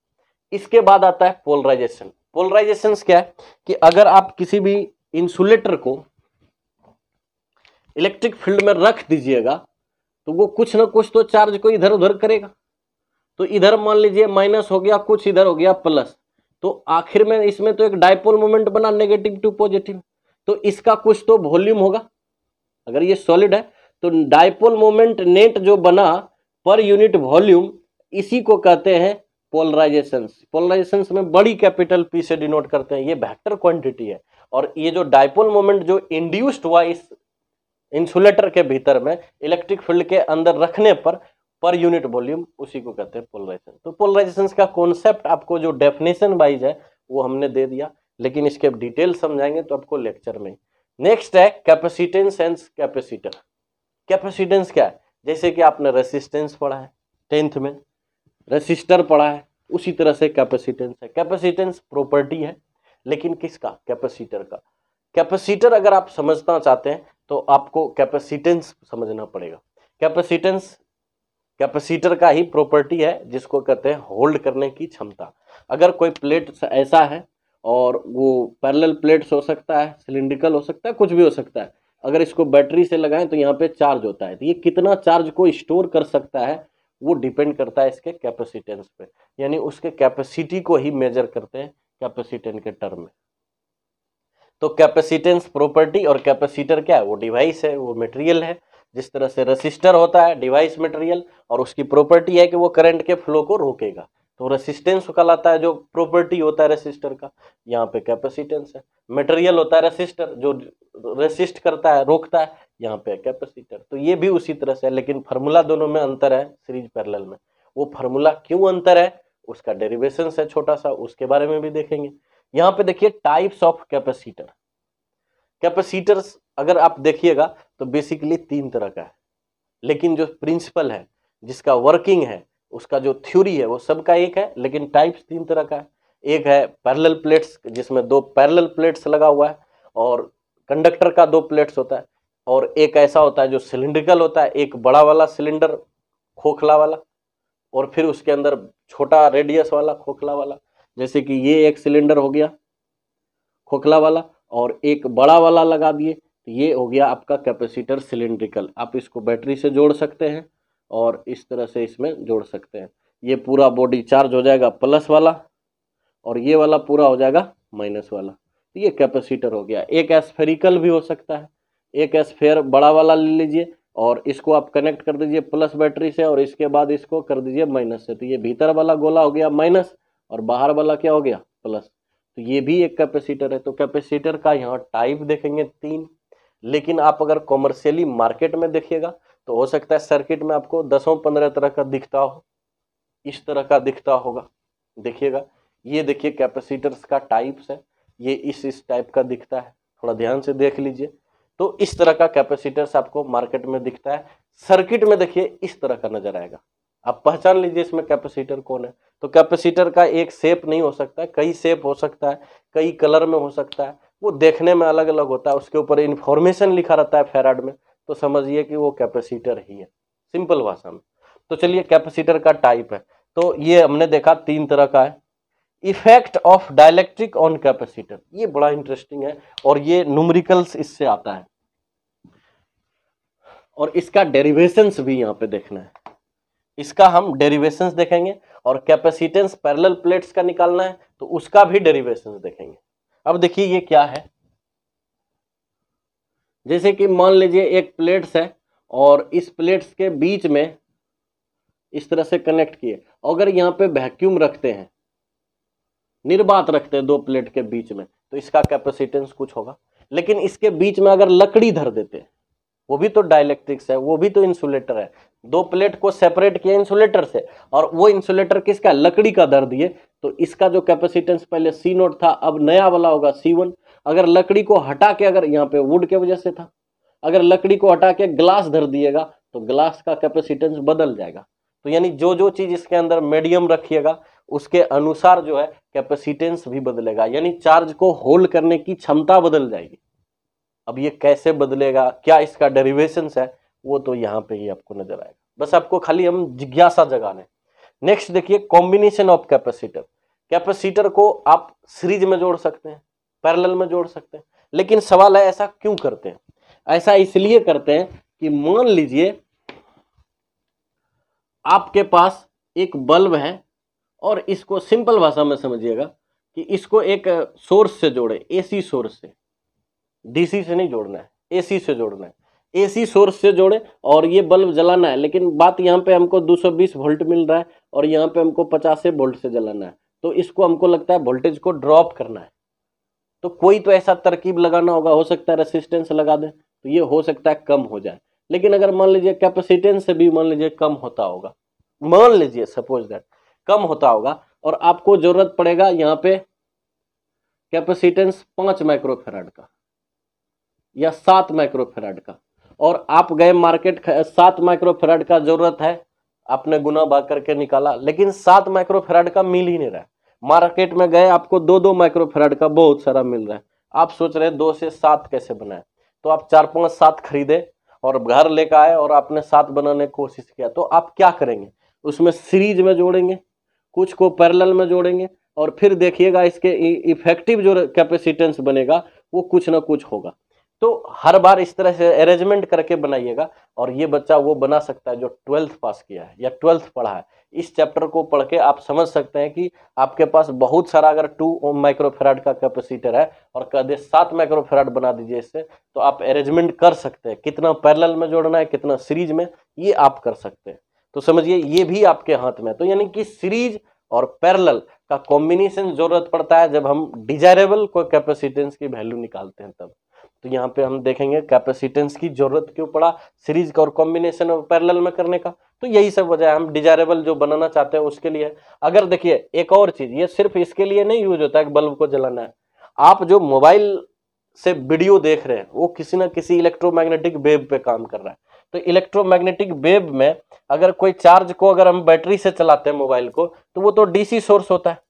इसके बाद आता है पोलराइजेशन पोलराइजेशन क्या है कि अगर आप किसी भी इंसुलेटर को इलेक्ट्रिक फील्ड में रख दीजिएगा तो वो कुछ ना कुछ तो चार्ज को इधर उधर करेगा तो इधर मान लीजिए माइनस हो गया कुछ इधर हो गया प्लस तो आखिर में इसमें तो एक डायपोल मोमेंट बना नेगेटिव टू पॉजिटिव तो इसका कुछ तो वॉल्यूम होगा अगर ये सॉलिड है तो डायपोल मोमेंट नेट जो बना पर यूनिट वॉल्यूम इसी को कहते हैं पोलराइजेशन पोलराइजेशन में बड़ी कैपिटल पी से डिनोट करते हैं ये वेक्टर क्वांटिटी है और ये जो डायपोल मोमेंट जो इंड्यूस्ड हुआ इस इंसुलेटर के भीतर में इलेक्ट्रिक फील्ड के अंदर रखने पर पर यूनिट वॉल्यूम उसी को कहते हैं पोलराइजेशन तो पोलराइजेशन का कॉन्सेप्ट आपको जो डेफिनेशन वाइज है वो हमने दे दिया लेकिन इसके डिटेल समझाएंगे तो आपको लेक्चर में नेक्स्ट है कैपेसिटेंस एंड कैपेसिटर कैपेसिटेंस क्या है जैसे कि आपने रेसिस्टेंस पढ़ा है टेंथ में रजिस्टर पड़ा है उसी तरह से कैपेसिटेंस है कैपेसिटेंस प्रॉपर्टी है लेकिन किसका कैपेसिटर का कैपेसिटर अगर आप समझना चाहते हैं तो आपको कैपेसिटेंस समझना पड़ेगा कैपेसिटेंस कैपेसिटर का ही प्रॉपर्टी है जिसको कहते हैं होल्ड करने की क्षमता अगर कोई प्लेट ऐसा है और वो पैरेलल प्लेट्स हो सकता है सिलिंड्रिकल हो सकता है कुछ भी हो सकता है अगर इसको बैटरी से लगाएं तो यहाँ पे चार्ज होता है तो ये कितना चार्ज को स्टोर कर सकता है वो डिपेंड करता है इसके कैपेसिटेंस पे यानी उसके कैपेसिटी को ही मेजर करते हैं कैपेसिटेंस के टर्म में तो कैपेसिटेंस प्रॉपर्टी और कैपेसिटर क्या है वो डिवाइस है वो मटेरियल है जिस तरह से रेसिस्टर होता है डिवाइस मटेरियल और उसकी प्रॉपर्टी है कि वो करंट के फ्लो को रोकेगा तो रेसिस्टेंस कहलाता है जो प्रॉपर्टी होता है रेसिस्टर का यहाँ पे कैपेसिटेंस है मटेरियल होता है रेसिस्टर जो रेसिस्ट करता है रोकता है यहाँ पे कैपेसिटर तो ये भी उसी तरह से है लेकिन फार्मूला दोनों में अंतर है सीरीज पैरेलल में वो फार्मूला क्यों अंतर है उसका डेरिवेशन है छोटा सा उसके बारे में भी देखेंगे यहाँ पे देखिए टाइप्स ऑफ कैपेसिटर कैपेसिटर अगर आप देखिएगा तो बेसिकली तीन तरह का है लेकिन जो प्रिंसिपल है जिसका वर्किंग है उसका जो थ्योरी है वो सबका एक है लेकिन टाइप्स तीन तरह का है एक है पैरेलल प्लेट्स जिसमें दो पैरेलल प्लेट्स लगा हुआ है और कंडक्टर का दो प्लेट्स होता है और एक ऐसा होता है जो सिलिंड्रिकल होता है एक बड़ा वाला सिलेंडर खोखला वाला और फिर उसके अंदर छोटा रेडियस वाला खोखला वाला जैसे कि ये एक सिलेंडर हो गया खोखला वाला और एक बड़ा वाला लगा दिए तो ये हो गया आपका कैपेसिटर सिलेंड्रिकल आप इसको बैटरी से जोड़ सकते हैं और इस तरह से इसमें जोड़ सकते हैं ये पूरा बॉडी चार्ज हो जाएगा प्लस वाला और ये वाला पूरा हो जाएगा माइनस वाला तो ये कैपेसिटर हो गया एक एस्फेरिकल भी हो सकता है एक एस्फेयर बड़ा वाला ले लीजिए और इसको आप कनेक्ट कर दीजिए प्लस बैटरी से और इसके बाद इसको कर दीजिए माइनस से तो ये भीतर वाला गोला हो गया माइनस और बाहर वाला क्या हो गया प्लस तो ये भी एक कैपेसिटर है तो कैपेसिटर का यहाँ टाइप देखेंगे तीन लेकिन आप अगर कॉमर्शियली मार्केट में देखिएगा तो हो सकता है सर्किट में आपको दसों पंद्रह तरह का दिखता हो इस तरह का दिखता होगा देखिएगा ये देखिए कैपेसिटर्स का टाइप्स है ये इस इस टाइप का दिखता है थोड़ा ध्यान से देख लीजिए तो इस तरह का कैपेसिटर्स आपको मार्केट में दिखता है सर्किट में देखिए इस तरह का नजर आएगा आप पहचान लीजिए इसमें कैपेसिटर कौन है तो कैपेसिटर का एक शेप नहीं हो सकता है कई शेप हो सकता है कई कलर में हो सकता है वो देखने में अलग अलग होता है उसके ऊपर इन्फॉर्मेशन लिखा रहता है फेराड में तो समझिए कि वो कैपेसिटर ही है सिंपल भाषा में तो चलिए कैपेसिटर का टाइप है तो ये हमने देखा तीन तरह का है effect of dielectric on capacitor ये बड़ा इंटरेस्टिंग है और ये न्यूमरिकल्स इससे आता है और इसका डेरिवेशंस भी यहाँ पे देखना है इसका हम डेरिवेशंस देखेंगे और कैपेसिटेंस पैरेलल प्लेट्स का निकालना है तो उसका भी डेरिवेशंस देखेंगे अब देखिए ये क्या है जैसे कि मान लीजिए एक प्लेट्स है और इस प्लेट्स के बीच में इस तरह से कनेक्ट किए अगर यहाँ पे वैक्यूम रखते हैं निर्बात रखते हैं दो प्लेट के बीच में तो इसका कैपेसिटेंस कुछ होगा लेकिन इसके बीच में अगर लकड़ी धर देते हैं वो भी तो डायलैक्ट्रिक्स है वो भी तो इंसुलेटर है दो प्लेट को सेपरेट किया इंसुलेटर से और वो इंसुलेटर किसका लकड़ी का धर दिए तो इसका जो कैपेसिटेंस पहले सी नोट था अब नया वाला होगा सी वन अगर लकड़ी को हटा के अगर यहाँ पे वुड के वजह से था अगर लकड़ी को हटा के ग्लास धर दिएगा तो ग्लास का कैपेसिटेंस बदल जाएगा तो यानी जो जो चीज इसके अंदर मीडियम रखिएगा उसके अनुसार जो है कैपेसिटेंस भी बदलेगा यानी चार्ज को होल्ड करने की क्षमता बदल जाएगी अब ये कैसे बदलेगा क्या इसका डेरिवेशन है वो तो यहाँ पे ही आपको नजर आएगा बस आपको खाली हम जिज्ञासा जगाने नेक्स्ट देखिए कॉम्बिनेशन ऑफ कैपेसिटर कैपेसिटर को आप सीरीज में जोड़ सकते हैं पैरेलल में जोड़ सकते हैं लेकिन सवाल है ऐसा क्यों करते हैं ऐसा इसलिए करते हैं कि मान लीजिए आपके पास एक बल्ब है और इसको सिंपल भाषा में समझिएगा कि इसको एक सोर्स से जोड़े एसी सोर्स से डीसी से नहीं जोड़ना है एसी से जोड़ना है एसी सोर्स से जोड़े और ये बल्ब जलाना है लेकिन बात यहाँ पे हमको 220 वोल्ट मिल रहा है और यहाँ पे हमको पचास वोल्ट से जलाना है तो इसको हमको लगता है वोल्टेज को ड्रॉप करना है तो कोई तो ऐसा तरकीब लगाना होगा हो सकता है रेसिस्टेंस लगा दें तो ये हो सकता है कम हो जाए लेकिन अगर मान लीजिए कैपेसिटेंस से भी मान लीजिए कम होता होगा मान लीजिए सपोज दैट कम होता होगा और आपको जरूरत पड़ेगा यहाँ पे कैपेसिटेंस पांच माइक्रोफेराड का या सात माइक्रोफेराड का और आप गए मार्केट सात माइक्रोफेराड का जरूरत है आपने गुना भाग करके निकाला लेकिन सात माइक्रोफेराड का मिल ही नहीं रहा मार्केट में गए आपको दो दो माइक्रोफेराड का बहुत सारा मिल रहा है आप सोच रहे हैं दो से सात कैसे बनाए तो आप चार पाँच सात खरीदे और घर लेकर आए और आपने सात बनाने की कोशिश किया तो आप क्या करेंगे उसमें सीरीज में जोड़ेंगे कुछ को पैरेलल में जोड़ेंगे और फिर देखिएगा इसके इफेक्टिव जो कैपेसिटेंस बनेगा वो कुछ ना कुछ होगा तो हर बार इस तरह से अरेंजमेंट करके बनाइएगा और ये बच्चा वो बना सकता है जो ट्वेल्थ पास किया है या ट्वेल्थ पढ़ा है इस चैप्टर को पढ़ के आप समझ सकते हैं कि आपके पास बहुत सारा अगर टू ओम माइक्रोफेराड का कैपेसिटर है और कह दे सात माइक्रोफेराड बना दीजिए इससे तो आप अरेंजमेंट कर सकते हैं कितना पैरल में जोड़ना है कितना सीरीज में ये आप कर सकते हैं तो समझिए ये भी आपके हाथ में तो यानी कि सीरीज और पैरल का कॉम्बिनेशन जरूरत पड़ता है जब हम डिजायरेबल कोई कैपेसिटेंस की वैल्यू निकालते हैं तब तो यहाँ पे हम देखेंगे कैपेसिटेंस की जरूरत क्यों पड़ा सीरीज का और कॉम्बिनेशन और पैरेलल में करने का तो यही सब वजह है हम डिजायरेबल जो बनाना चाहते हैं उसके लिए अगर देखिए एक और चीज ये सिर्फ इसके लिए नहीं यूज होता है बल्ब को जलाना है आप जो मोबाइल से वीडियो देख रहे हैं वो किसी ना किसी इलेक्ट्रोमैग्नेटिक वेब पे काम कर रहा है तो इलेक्ट्रोमैग्नेटिक वेब में अगर कोई चार्ज को अगर हम बैटरी से चलाते हैं मोबाइल को तो वो तो डीसी सोर्स होता है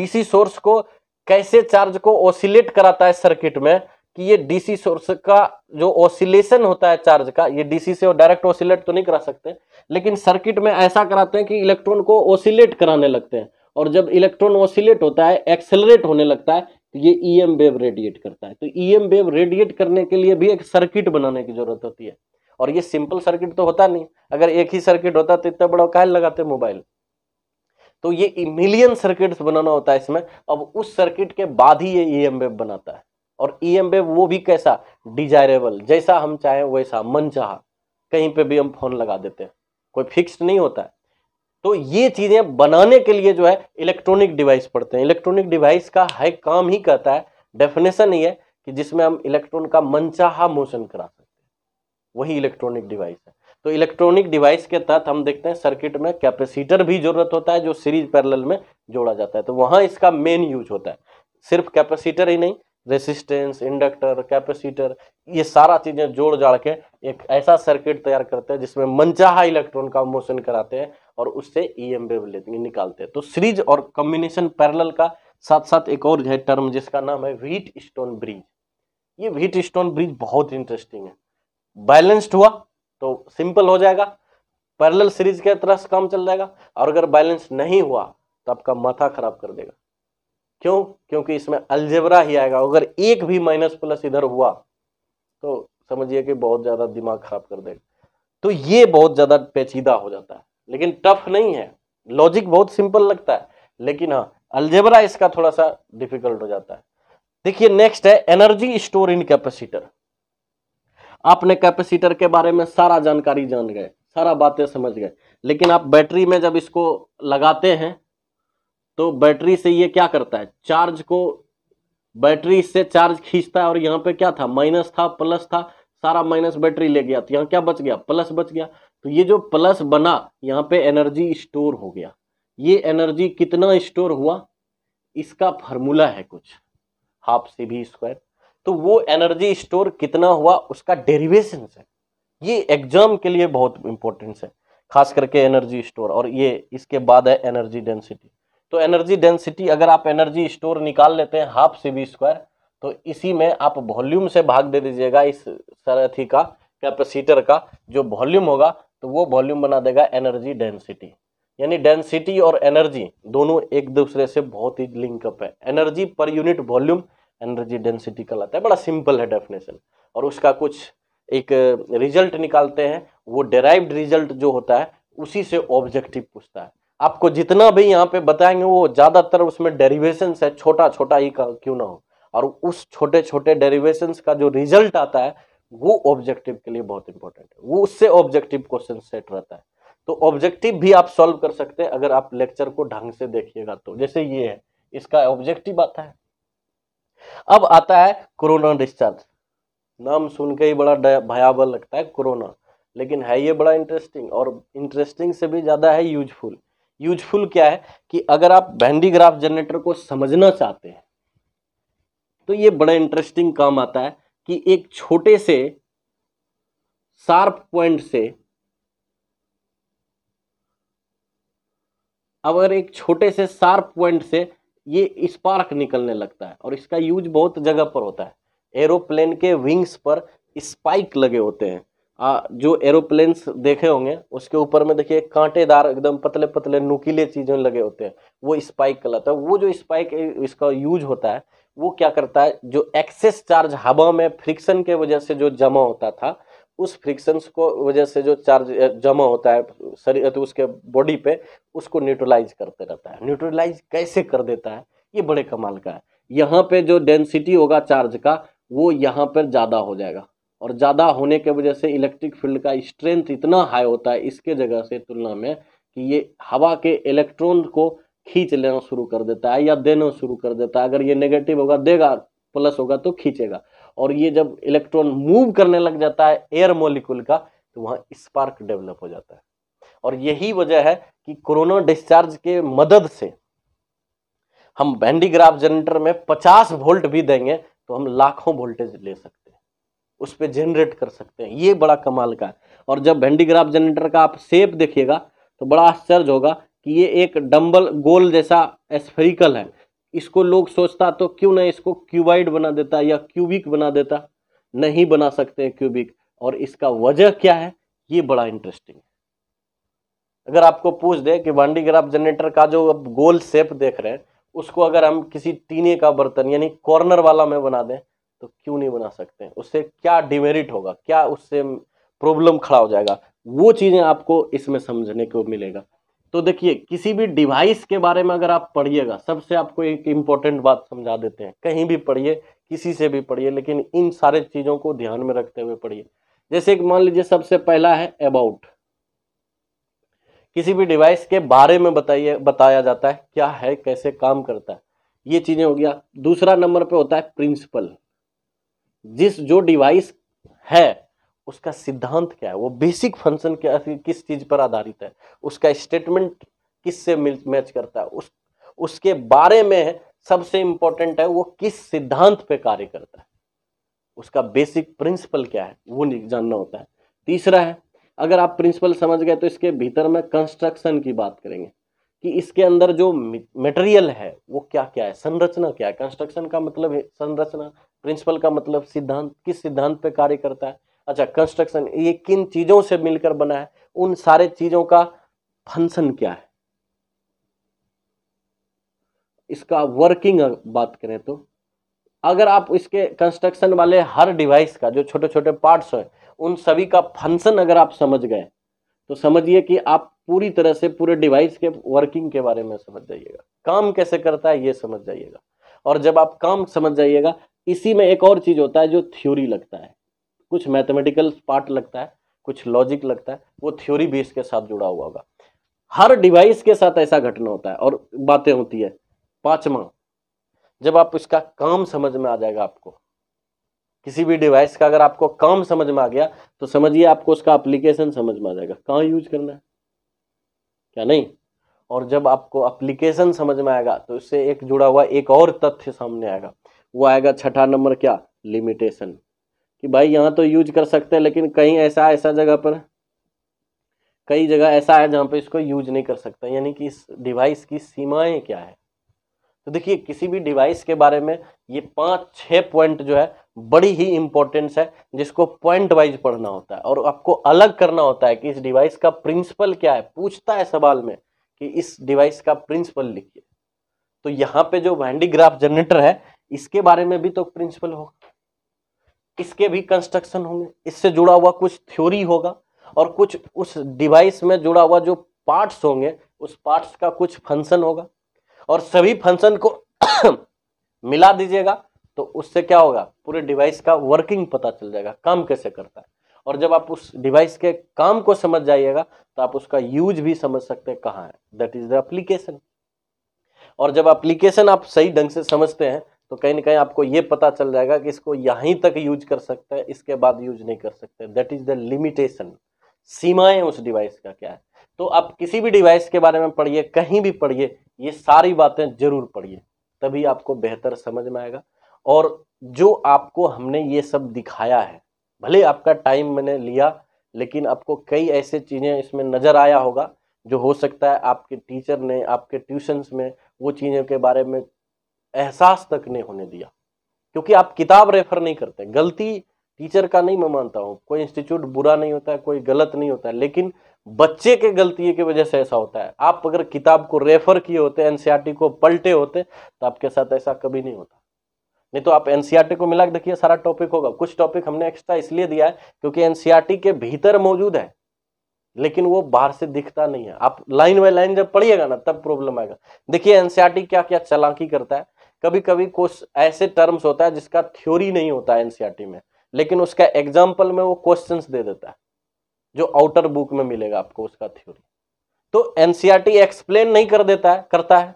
डीसी सोर्स को कैसे चार्ज को ओसिलेट कराता है सर्किट में कि ये डीसी सोर्स का जो ऑसिलेशन होता है चार्ज का ये डीसी से डायरेक्ट ऑसिलेट तो नहीं करा सकते लेकिन सर्किट में ऐसा कराते हैं कि इलेक्ट्रॉन को ऑसिलेट कराने लगते हैं और जब इलेक्ट्रॉन ऑसिलेट होता है एक्सेलरेट होने लगता है तो ये ई एम वेव रेडिएट करता है तो ई एम वेव रेडिएट करने के लिए भी एक सर्किट बनाने की जरूरत होती है और ये सिंपल सर्किट तो होता नहीं अगर एक ही सर्किट होता तो इतना बड़ा कायल लगाते मोबाइल तो ये मिलियन सर्किट्स बनाना होता है इसमें अब उस सर्किट के बाद ही ये ई एम वेव बनाता है और ई e एम वो भी कैसा डिजायरेबल जैसा हम चाहें वैसा मन चाह कहीं पे भी हम फोन लगा देते हैं कोई फिक्स्ड नहीं होता है तो ये चीज़ें बनाने के लिए जो है इलेक्ट्रॉनिक डिवाइस पढ़ते हैं इलेक्ट्रॉनिक डिवाइस का है काम ही कहता है डेफिनेशन ये है कि जिसमें हम इलेक्ट्रॉन का मनचाहा मोशन करा सकते हैं वही इलेक्ट्रॉनिक डिवाइस है तो इलेक्ट्रॉनिक डिवाइस के तहत हम देखते हैं सर्किट में कैपेसिटर भी जरूरत होता है जो सीरीज पैरल में जोड़ा जाता है तो वहाँ इसका मेन यूज होता है सिर्फ कैपेसिटर ही नहीं रेसिस्टेंस इंडक्टर कैपेसिटर ये सारा चीज़ें जोड़ जाड़ के एक ऐसा सर्किट तैयार करते हैं जिसमें मनचाहा इलेक्ट्रॉन का मोशन कराते हैं और उससे ई एम वेव लेते निकालते हैं तो सीरीज और कम्बिनेशन पैरल का साथ साथ एक और है टर्म जिसका नाम है व्हीट स्टोन ब्रिज ये व्हीट स्टोन ब्रिज बहुत इंटरेस्टिंग है बैलेंस्ड हुआ तो सिंपल हो जाएगा पैरल सीरीज के तरह से काम चल जाएगा और अगर बैलेंस नहीं हुआ तो आपका माथा खराब कर देगा क्यों क्योंकि इसमें अलजेबरा ही आएगा अगर एक भी माइनस प्लस इधर हुआ तो समझिए कि बहुत ज़्यादा दिमाग खराब कर देगा तो ये बहुत ज़्यादा पेचीदा हो जाता है लेकिन टफ नहीं है लॉजिक बहुत सिंपल लगता है लेकिन हाँ अलजेबरा इसका थोड़ा सा डिफिकल्ट हो जाता है देखिए नेक्स्ट है एनर्जी स्टोर इन कैपेसिटर आपने कैपेसिटर के बारे में सारा जानकारी जान गए सारा बातें समझ गए लेकिन आप बैटरी में जब इसको लगाते हैं तो बैटरी से ये क्या करता है चार्ज को बैटरी से चार्ज खींचता है और यहाँ पे क्या था माइनस था प्लस था सारा माइनस बैटरी ले गया तो यहाँ क्या बच गया प्लस बच गया तो ये जो प्लस बना यहाँ पे एनर्जी स्टोर हो गया ये एनर्जी कितना स्टोर हुआ इसका फार्मूला है कुछ हाफ से भी स्क्वायर तो वो एनर्जी स्टोर कितना हुआ उसका डेरिवेशन है ये एग्जाम के लिए बहुत इंपॉर्टेंट है खास करके एनर्जी स्टोर और ये इसके बाद है एनर्जी डेंसिटी तो एनर्जी डेंसिटी अगर आप एनर्जी स्टोर निकाल लेते हैं हाफ सी बी स्क्वायर तो इसी में आप वॉल्यूम से भाग दे दीजिएगा इस सरथी का कैपेसिटर का जो वॉल्यूम होगा तो वो वॉल्यूम बना देगा एनर्जी डेंसिटी यानी डेंसिटी और एनर्जी दोनों एक दूसरे से बहुत ही लिंकअप है energy per unit volume energy density कहलाता है बड़ा सिंपल है डेफिनेशन और उसका कुछ एक रिजल्ट निकालते हैं वो डेराइव्ड रिजल्ट जो होता है उसी से ऑब्जेक्टिव पूछता है आपको जितना भी यहाँ पे बताएंगे वो ज़्यादातर उसमें डेरिवेशन है छोटा छोटा ही का क्यों ना हो और उस छोटे छोटे डेरिवेशन का जो रिजल्ट आता है वो ऑब्जेक्टिव के लिए बहुत इंपॉर्टेंट है वो उससे ऑब्जेक्टिव क्वेश्चन सेट रहता है तो ऑब्जेक्टिव भी आप सॉल्व कर सकते हैं अगर आप लेक्चर को ढंग से देखिएगा तो जैसे ये है इसका ऑब्जेक्टिव आता है अब आता है कोरोना डिस्चार्ज नाम सुन के ही बड़ा भयावह लगता है कोरोना लेकिन है ये बड़ा इंटरेस्टिंग और इंटरेस्टिंग से भी ज़्यादा है यूजफुल यूजफुल क्या है कि अगर आप बैंडी ग्राफ जनरेटर को समझना चाहते हैं तो ये बड़ा इंटरेस्टिंग काम आता है कि एक छोटे से शार्प पॉइंट से अगर एक छोटे से शार्प पॉइंट से ये स्पार्क निकलने लगता है और इसका यूज बहुत जगह पर होता है एरोप्लेन के विंग्स पर स्पाइक लगे होते हैं आ, जो एरोप्लेन्स देखे होंगे उसके ऊपर में देखिए कांटेदार एकदम पतले पतले नुकीले चीज़ें लगे होते हैं वो स्पाइक कहलाता है वो जो स्पाइक इसका यूज होता है वो क्या करता है जो एक्सेस चार्ज हवा में फ्रिक्शन के वजह से जो जमा होता था उस फ्रिक्शंस को वजह से जो चार्ज जमा होता है शरीर तो उसके बॉडी पे उसको न्यूट्रलाइज करते रहता है न्यूट्रलाइज कैसे कर देता है ये बड़े कमाल का है यहाँ पे जो डेंसिटी होगा चार्ज का वो यहाँ पर ज़्यादा हो जाएगा और ज़्यादा होने के वजह से इलेक्ट्रिक फील्ड का स्ट्रेंथ इतना हाई होता है इसके जगह से तुलना में कि ये हवा के इलेक्ट्रॉन को खींच लेना शुरू कर देता है या देना शुरू कर देता है अगर ये नेगेटिव होगा देगा प्लस होगा तो खींचेगा और ये जब इलेक्ट्रॉन मूव करने लग जाता है एयर मोलिकुल का तो वहाँ स्पार्क डेवलप हो जाता है और यही वजह है कि कोरोना डिस्चार्ज के मदद से हम बैंडीग्राफ जनरेटर में 50 वोल्ट भी देंगे तो हम लाखों वोल्टेज ले सकते हैं उस पर जनरेट कर सकते हैं ये बड़ा कमाल का है और जब हैंडीक्राफ्ट जनरेटर का आप सेप देखिएगा तो बड़ा आश्चर्य होगा कि ये एक डम्बल गोल जैसा एस्फेरिकल है इसको लोग सोचता तो क्यों ना इसको क्यूबाइड बना देता या क्यूबिक बना देता नहीं बना सकते हैं क्यूबिक और इसका वजह क्या है ये बड़ा इंटरेस्टिंग है अगर आपको पूछ दे कि वांडीग्राफ जनरेटर का जो अब गोल शेप देख रहे हैं उसको अगर हम किसी टीने का बर्तन यानी कॉर्नर वाला में बना दें तो क्यों नहीं बना सकते उससे क्या डिमेरिट होगा क्या उससे प्रॉब्लम खड़ा हो जाएगा वो चीज़ें आपको इसमें समझने को मिलेगा तो देखिए किसी भी डिवाइस के बारे में अगर आप पढ़िएगा सबसे आपको एक इम्पॉर्टेंट बात समझा देते हैं कहीं भी पढ़िए किसी से भी पढ़िए लेकिन इन सारे चीज़ों को ध्यान में रखते हुए पढ़िए जैसे एक मान लीजिए सबसे पहला है अबाउट किसी भी डिवाइस के बारे में बताइए बताया जाता है क्या है कैसे काम करता है ये चीज़ें हो गया दूसरा नंबर पे होता है प्रिंसिपल जिस जो डिवाइस है उसका सिद्धांत क्या है वो बेसिक फंक्शन क्या किस चीज पर आधारित है उसका स्टेटमेंट किससे मैच करता है उस उसके बारे में सबसे इंपॉर्टेंट है वो किस सिद्धांत पे कार्य करता है उसका बेसिक प्रिंसिपल क्या है वो जानना होता है तीसरा है अगर आप प्रिंसिपल समझ गए तो इसके भीतर में कंस्ट्रक्शन की बात करेंगे कि इसके अंदर जो मटेरियल है वो क्या क्या है संरचना क्या है कंस्ट्रक्शन का मतलब है संरचना प्रिंसिपल का मतलब सिद्धांत किस सिद्धांत पे कार्य करता है अच्छा कंस्ट्रक्शन ये किन चीजों से मिलकर बना है उन सारे चीजों का फंक्शन क्या है इसका वर्किंग बात करें तो अगर आप इसके कंस्ट्रक्शन वाले हर डिवाइस का जो छोटे छोटे पार्ट्स है उन सभी का फंक्शन अगर आप समझ गए तो समझिए कि आप पूरी तरह से पूरे डिवाइस के वर्किंग के बारे में समझ जाइएगा काम कैसे करता है ये समझ जाइएगा और जब आप काम समझ जाइएगा इसी में एक और चीज होता है जो थ्योरी लगता है कुछ मैथमेटिकल पार्ट लगता है कुछ लॉजिक लगता है वो थ्योरी बेस के साथ जुड़ा हुआ होगा हर डिवाइस के साथ ऐसा घटना होता है और बातें होती है पांचवा जब आप इसका काम समझ में आ जाएगा आपको किसी भी डिवाइस का अगर आपको काम समझ में आ गया तो समझिए आपको उसका एप्लीकेशन समझ में आ जाएगा कहाँ यूज करना है क्या नहीं और जब आपको एप्लीकेशन समझ में आएगा तो इससे एक जुड़ा हुआ एक और तथ्य सामने आएगा वो आएगा छठा नंबर क्या लिमिटेशन कि भाई यहाँ तो यूज कर सकते हैं लेकिन कहीं ऐसा ऐसा जगह पर कई जगह ऐसा है जहाँ पे इसको यूज नहीं कर सकते यानी कि इस डिवाइस की सीमाएं क्या है तो देखिए किसी भी डिवाइस के बारे में ये पाँच छः पॉइंट जो है बड़ी ही इंपॉर्टेंस है जिसको पॉइंट वाइज पढ़ना होता है और आपको अलग करना होता है कि इस डिवाइस का प्रिंसिपल क्या है पूछता है सवाल में कि इस डिवाइस का प्रिंसिपल लिखिए तो यहाँ पे जो वैंडीग्राफ जनरेटर है इसके बारे में भी तो प्रिंसिपल होगा इसके भी कंस्ट्रक्शन होंगे इससे जुड़ा हुआ कुछ थ्योरी होगा और कुछ उस डिवाइस में जुड़ा हुआ जो पार्ट्स होंगे उस पार्ट्स का कुछ फंक्शन होगा और सभी फंक्शन को (coughs) मिला दीजिएगा तो उससे क्या होगा पूरे डिवाइस का वर्किंग पता चल जाएगा काम कैसे करता है और जब आप उस डिवाइस के काम को समझ जाइएगा तो आप उसका यूज भी समझ सकते हैं कहाँ है दैट इज द एप्लीकेशन और जब एप्लीकेशन आप सही ढंग से समझते हैं तो कहीं ना कहीं आपको ये पता चल जाएगा कि इसको यहीं तक यूज कर सकते हैं इसके बाद यूज नहीं कर सकते दैट इज द लिमिटेशन सीमाएं उस डिवाइस का क्या है तो आप किसी भी डिवाइस के बारे में पढ़िए कहीं भी पढ़िए ये सारी बातें जरूर पढ़िए तभी आपको बेहतर समझ में आएगा और जो आपको हमने ये सब दिखाया है भले आपका टाइम मैंने लिया लेकिन आपको कई ऐसे चीज़ें इसमें नज़र आया होगा जो हो सकता है आपके टीचर ने आपके ट्यूशन्स में वो चीज़ों के बारे में एहसास तक नहीं होने दिया क्योंकि आप किताब रेफर नहीं करते गलती टीचर का नहीं मैं मानता हूँ कोई इंस्टीट्यूट बुरा नहीं होता है कोई गलत नहीं होता है लेकिन बच्चे के गलती की वजह से ऐसा होता है आप अगर किताब को रेफर किए होते एनसीआरटी को पलटे होते तो आपके साथ ऐसा कभी नहीं होता नहीं तो आप एनसीआरटी को मिला देखिए सारा टॉपिक होगा कुछ टॉपिक हमने एक्स्ट्रा इसलिए दिया है क्योंकि एनसीआरटी के भीतर मौजूद है लेकिन वो बाहर से दिखता नहीं है आप लाइन बाय लाइन जब पढ़िएगा ना तब प्रॉब्लम आएगा देखिए एनसीआरटी क्या क्या चलाकी करता है कभी कभी कुछ ऐसे टर्म्स होता है जिसका थ्योरी नहीं होता है एनसीआरटी e में लेकिन उसका एग्जाम्पल में वो क्वेश्चन दे देता है जो आउटर बुक में मिलेगा आपको उसका थ्योरी तो एनसीआरटी एक्सप्लेन e नहीं कर देता है करता है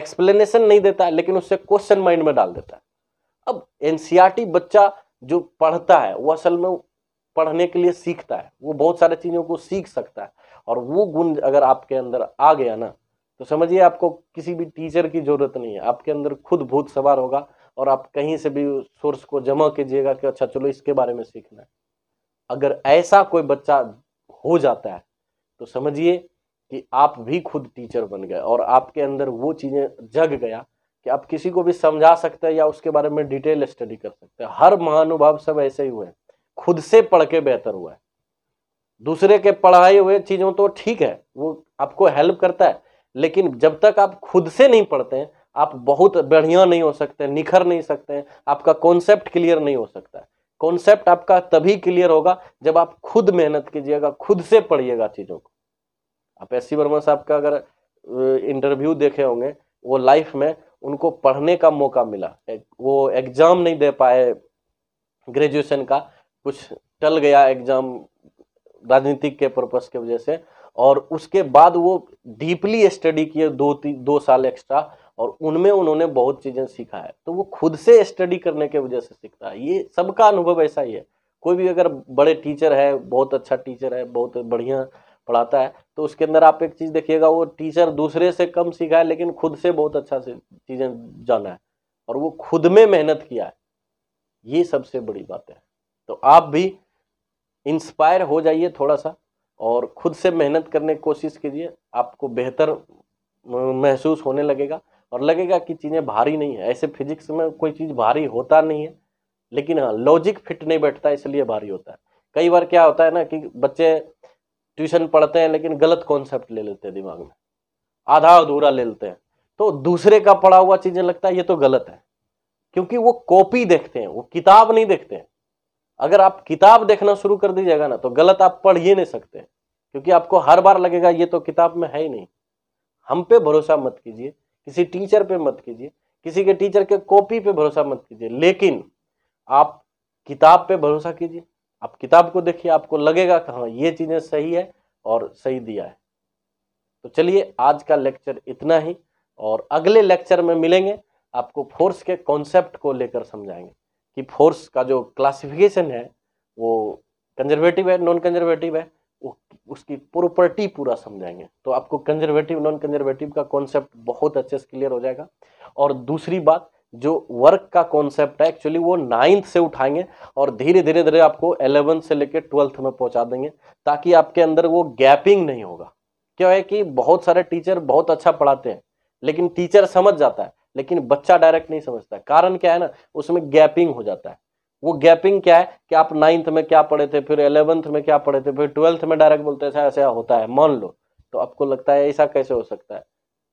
एक्सप्लेनेशन नहीं देता है लेकिन उससे क्वेश्चन माइंड में डाल देता है अब एनसीआरटी e बच्चा जो पढ़ता है वो असल में पढ़ने के लिए सीखता है वो बहुत सारी चीज़ों को सीख सकता है और वो गुण अगर आपके अंदर आ गया ना तो समझिए आपको किसी भी टीचर की जरूरत नहीं है आपके अंदर खुद भूत सवार होगा और आप कहीं से भी सोर्स को जमा कीजिएगा कि अच्छा चलो इसके बारे में सीखना है अगर ऐसा कोई बच्चा हो जाता है तो समझिए कि आप भी खुद टीचर बन गए और आपके अंदर वो चीज़ें जग गया कि आप किसी को भी समझा सकते हैं या उसके बारे में डिटेल स्टडी कर सकते हैं हर महानुभाव सब ऐसे ही हुए हैं खुद से पढ़ के बेहतर हुआ है दूसरे के पढ़ाए हुए चीज़ों तो ठीक है वो आपको हेल्प करता है लेकिन जब तक आप खुद से नहीं पढ़ते आप बहुत बढ़िया नहीं हो सकते निखर नहीं सकते हैं आपका कॉन्सेप्ट क्लियर नहीं हो सकता कॉन्सेप्ट आपका तभी क्लियर होगा जब आप खुद मेहनत कीजिएगा खुद से पढ़िएगा चीज़ों को आप एस सी वर्मा साहब का अगर इंटरव्यू देखे होंगे वो लाइफ में उनको पढ़ने का मौका मिला वो एग्जाम नहीं दे पाए ग्रेजुएशन का कुछ टल गया एग्जाम राजनीतिक के पर्पज के वजह से और उसके बाद वो डीपली स्टडी किए दो तीन दो साल एक्स्ट्रा और उनमें उन्होंने बहुत चीज़ें सीखा है तो वो खुद से स्टडी करने के वजह से सीखता है ये सबका अनुभव ऐसा ही है कोई भी अगर बड़े टीचर है बहुत अच्छा टीचर है बहुत बढ़िया पढ़ाता है तो उसके अंदर आप एक चीज़ देखिएगा वो टीचर दूसरे से कम सीखा है लेकिन खुद से बहुत अच्छा से चीज़ें जाना है और वो खुद में मेहनत किया है ये सबसे बड़ी बात है तो आप भी इंस्पायर हो जाइए थोड़ा सा और खुद से मेहनत करने की कोशिश कीजिए आपको बेहतर महसूस होने लगेगा और लगेगा कि चीज़ें भारी नहीं है ऐसे फिजिक्स में कोई चीज़ भारी होता नहीं है लेकिन हाँ लॉजिक फिट नहीं बैठता इसलिए भारी होता है कई बार क्या होता है ना कि बच्चे ट्यूशन पढ़ते हैं लेकिन गलत कॉन्सेप्ट ले लेते हैं दिमाग में आधा अधूरा ले लेते हैं तो दूसरे का पढ़ा हुआ चीज़ें लगता है ये तो गलत है क्योंकि वो कॉपी देखते हैं वो किताब नहीं देखते हैं अगर आप किताब देखना शुरू कर दीजिएगा ना तो गलत आप पढ़ ही नहीं सकते क्योंकि आपको हर बार लगेगा ये तो किताब में है ही नहीं हम पे भरोसा मत कीजिए किसी टीचर पे मत कीजिए किसी के टीचर के कॉपी पे भरोसा मत कीजिए लेकिन आप किताब पे भरोसा कीजिए आप किताब को देखिए आपको लगेगा कि हाँ ये चीज़ें सही है और सही दिया है तो चलिए आज का लेक्चर इतना ही और अगले लेक्चर में मिलेंगे आपको फोर्स के कॉन्सेप्ट को लेकर समझाएंगे कि फोर्स का जो क्लासिफिकेशन है वो कंजर्वेटिव है नॉन कंजर्वेटिव है उसकी प्रॉपर्टी पूरा समझाएंगे तो आपको कंजर्वेटिव नॉन कंजर्वेटिव का कॉन्सेप्ट बहुत अच्छे से क्लियर हो जाएगा और दूसरी बात जो वर्क का कॉन्सेप्ट है एक्चुअली वो नाइन्थ से उठाएंगे और धीरे धीरे धीरे आपको एलेवंथ से लेकर ट्वेल्थ में पहुंचा देंगे ताकि आपके अंदर वो गैपिंग नहीं होगा क्या है कि बहुत सारे टीचर बहुत अच्छा पढ़ाते हैं लेकिन टीचर समझ जाता है लेकिन बच्चा डायरेक्ट नहीं समझता कारण क्या है ना उसमें गैपिंग हो जाता है वो गैपिंग क्या है कि आप नाइन्थ में क्या पढ़े थे फिर एलेवंथ में क्या पढ़े थे फिर ट्वेल्थ में डायरेक्ट बोलते हैं ऐसा होता है मान लो तो आपको लगता है ऐसा कैसे हो सकता है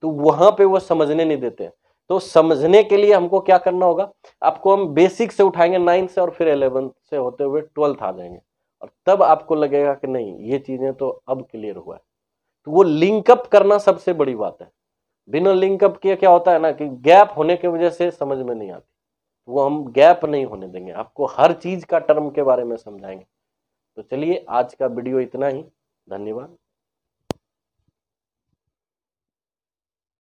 तो वहां पे वो समझने नहीं देते तो समझने के लिए हमको क्या करना होगा आपको हम बेसिक से उठाएंगे नाइन्थ से और फिर एलेवंथ से होते हुए ट्वेल्थ आ जाएंगे और तब आपको लगेगा कि नहीं ये चीजें तो अब क्लियर हुआ है तो वो लिंकअप करना सबसे बड़ी बात है बिना लिंकअप किए क्या होता है ना कि गैप होने की वजह से समझ में नहीं आती वो हम गैप नहीं होने देंगे आपको हर चीज का टर्म के बारे में समझाएंगे तो चलिए आज का वीडियो इतना ही धन्यवाद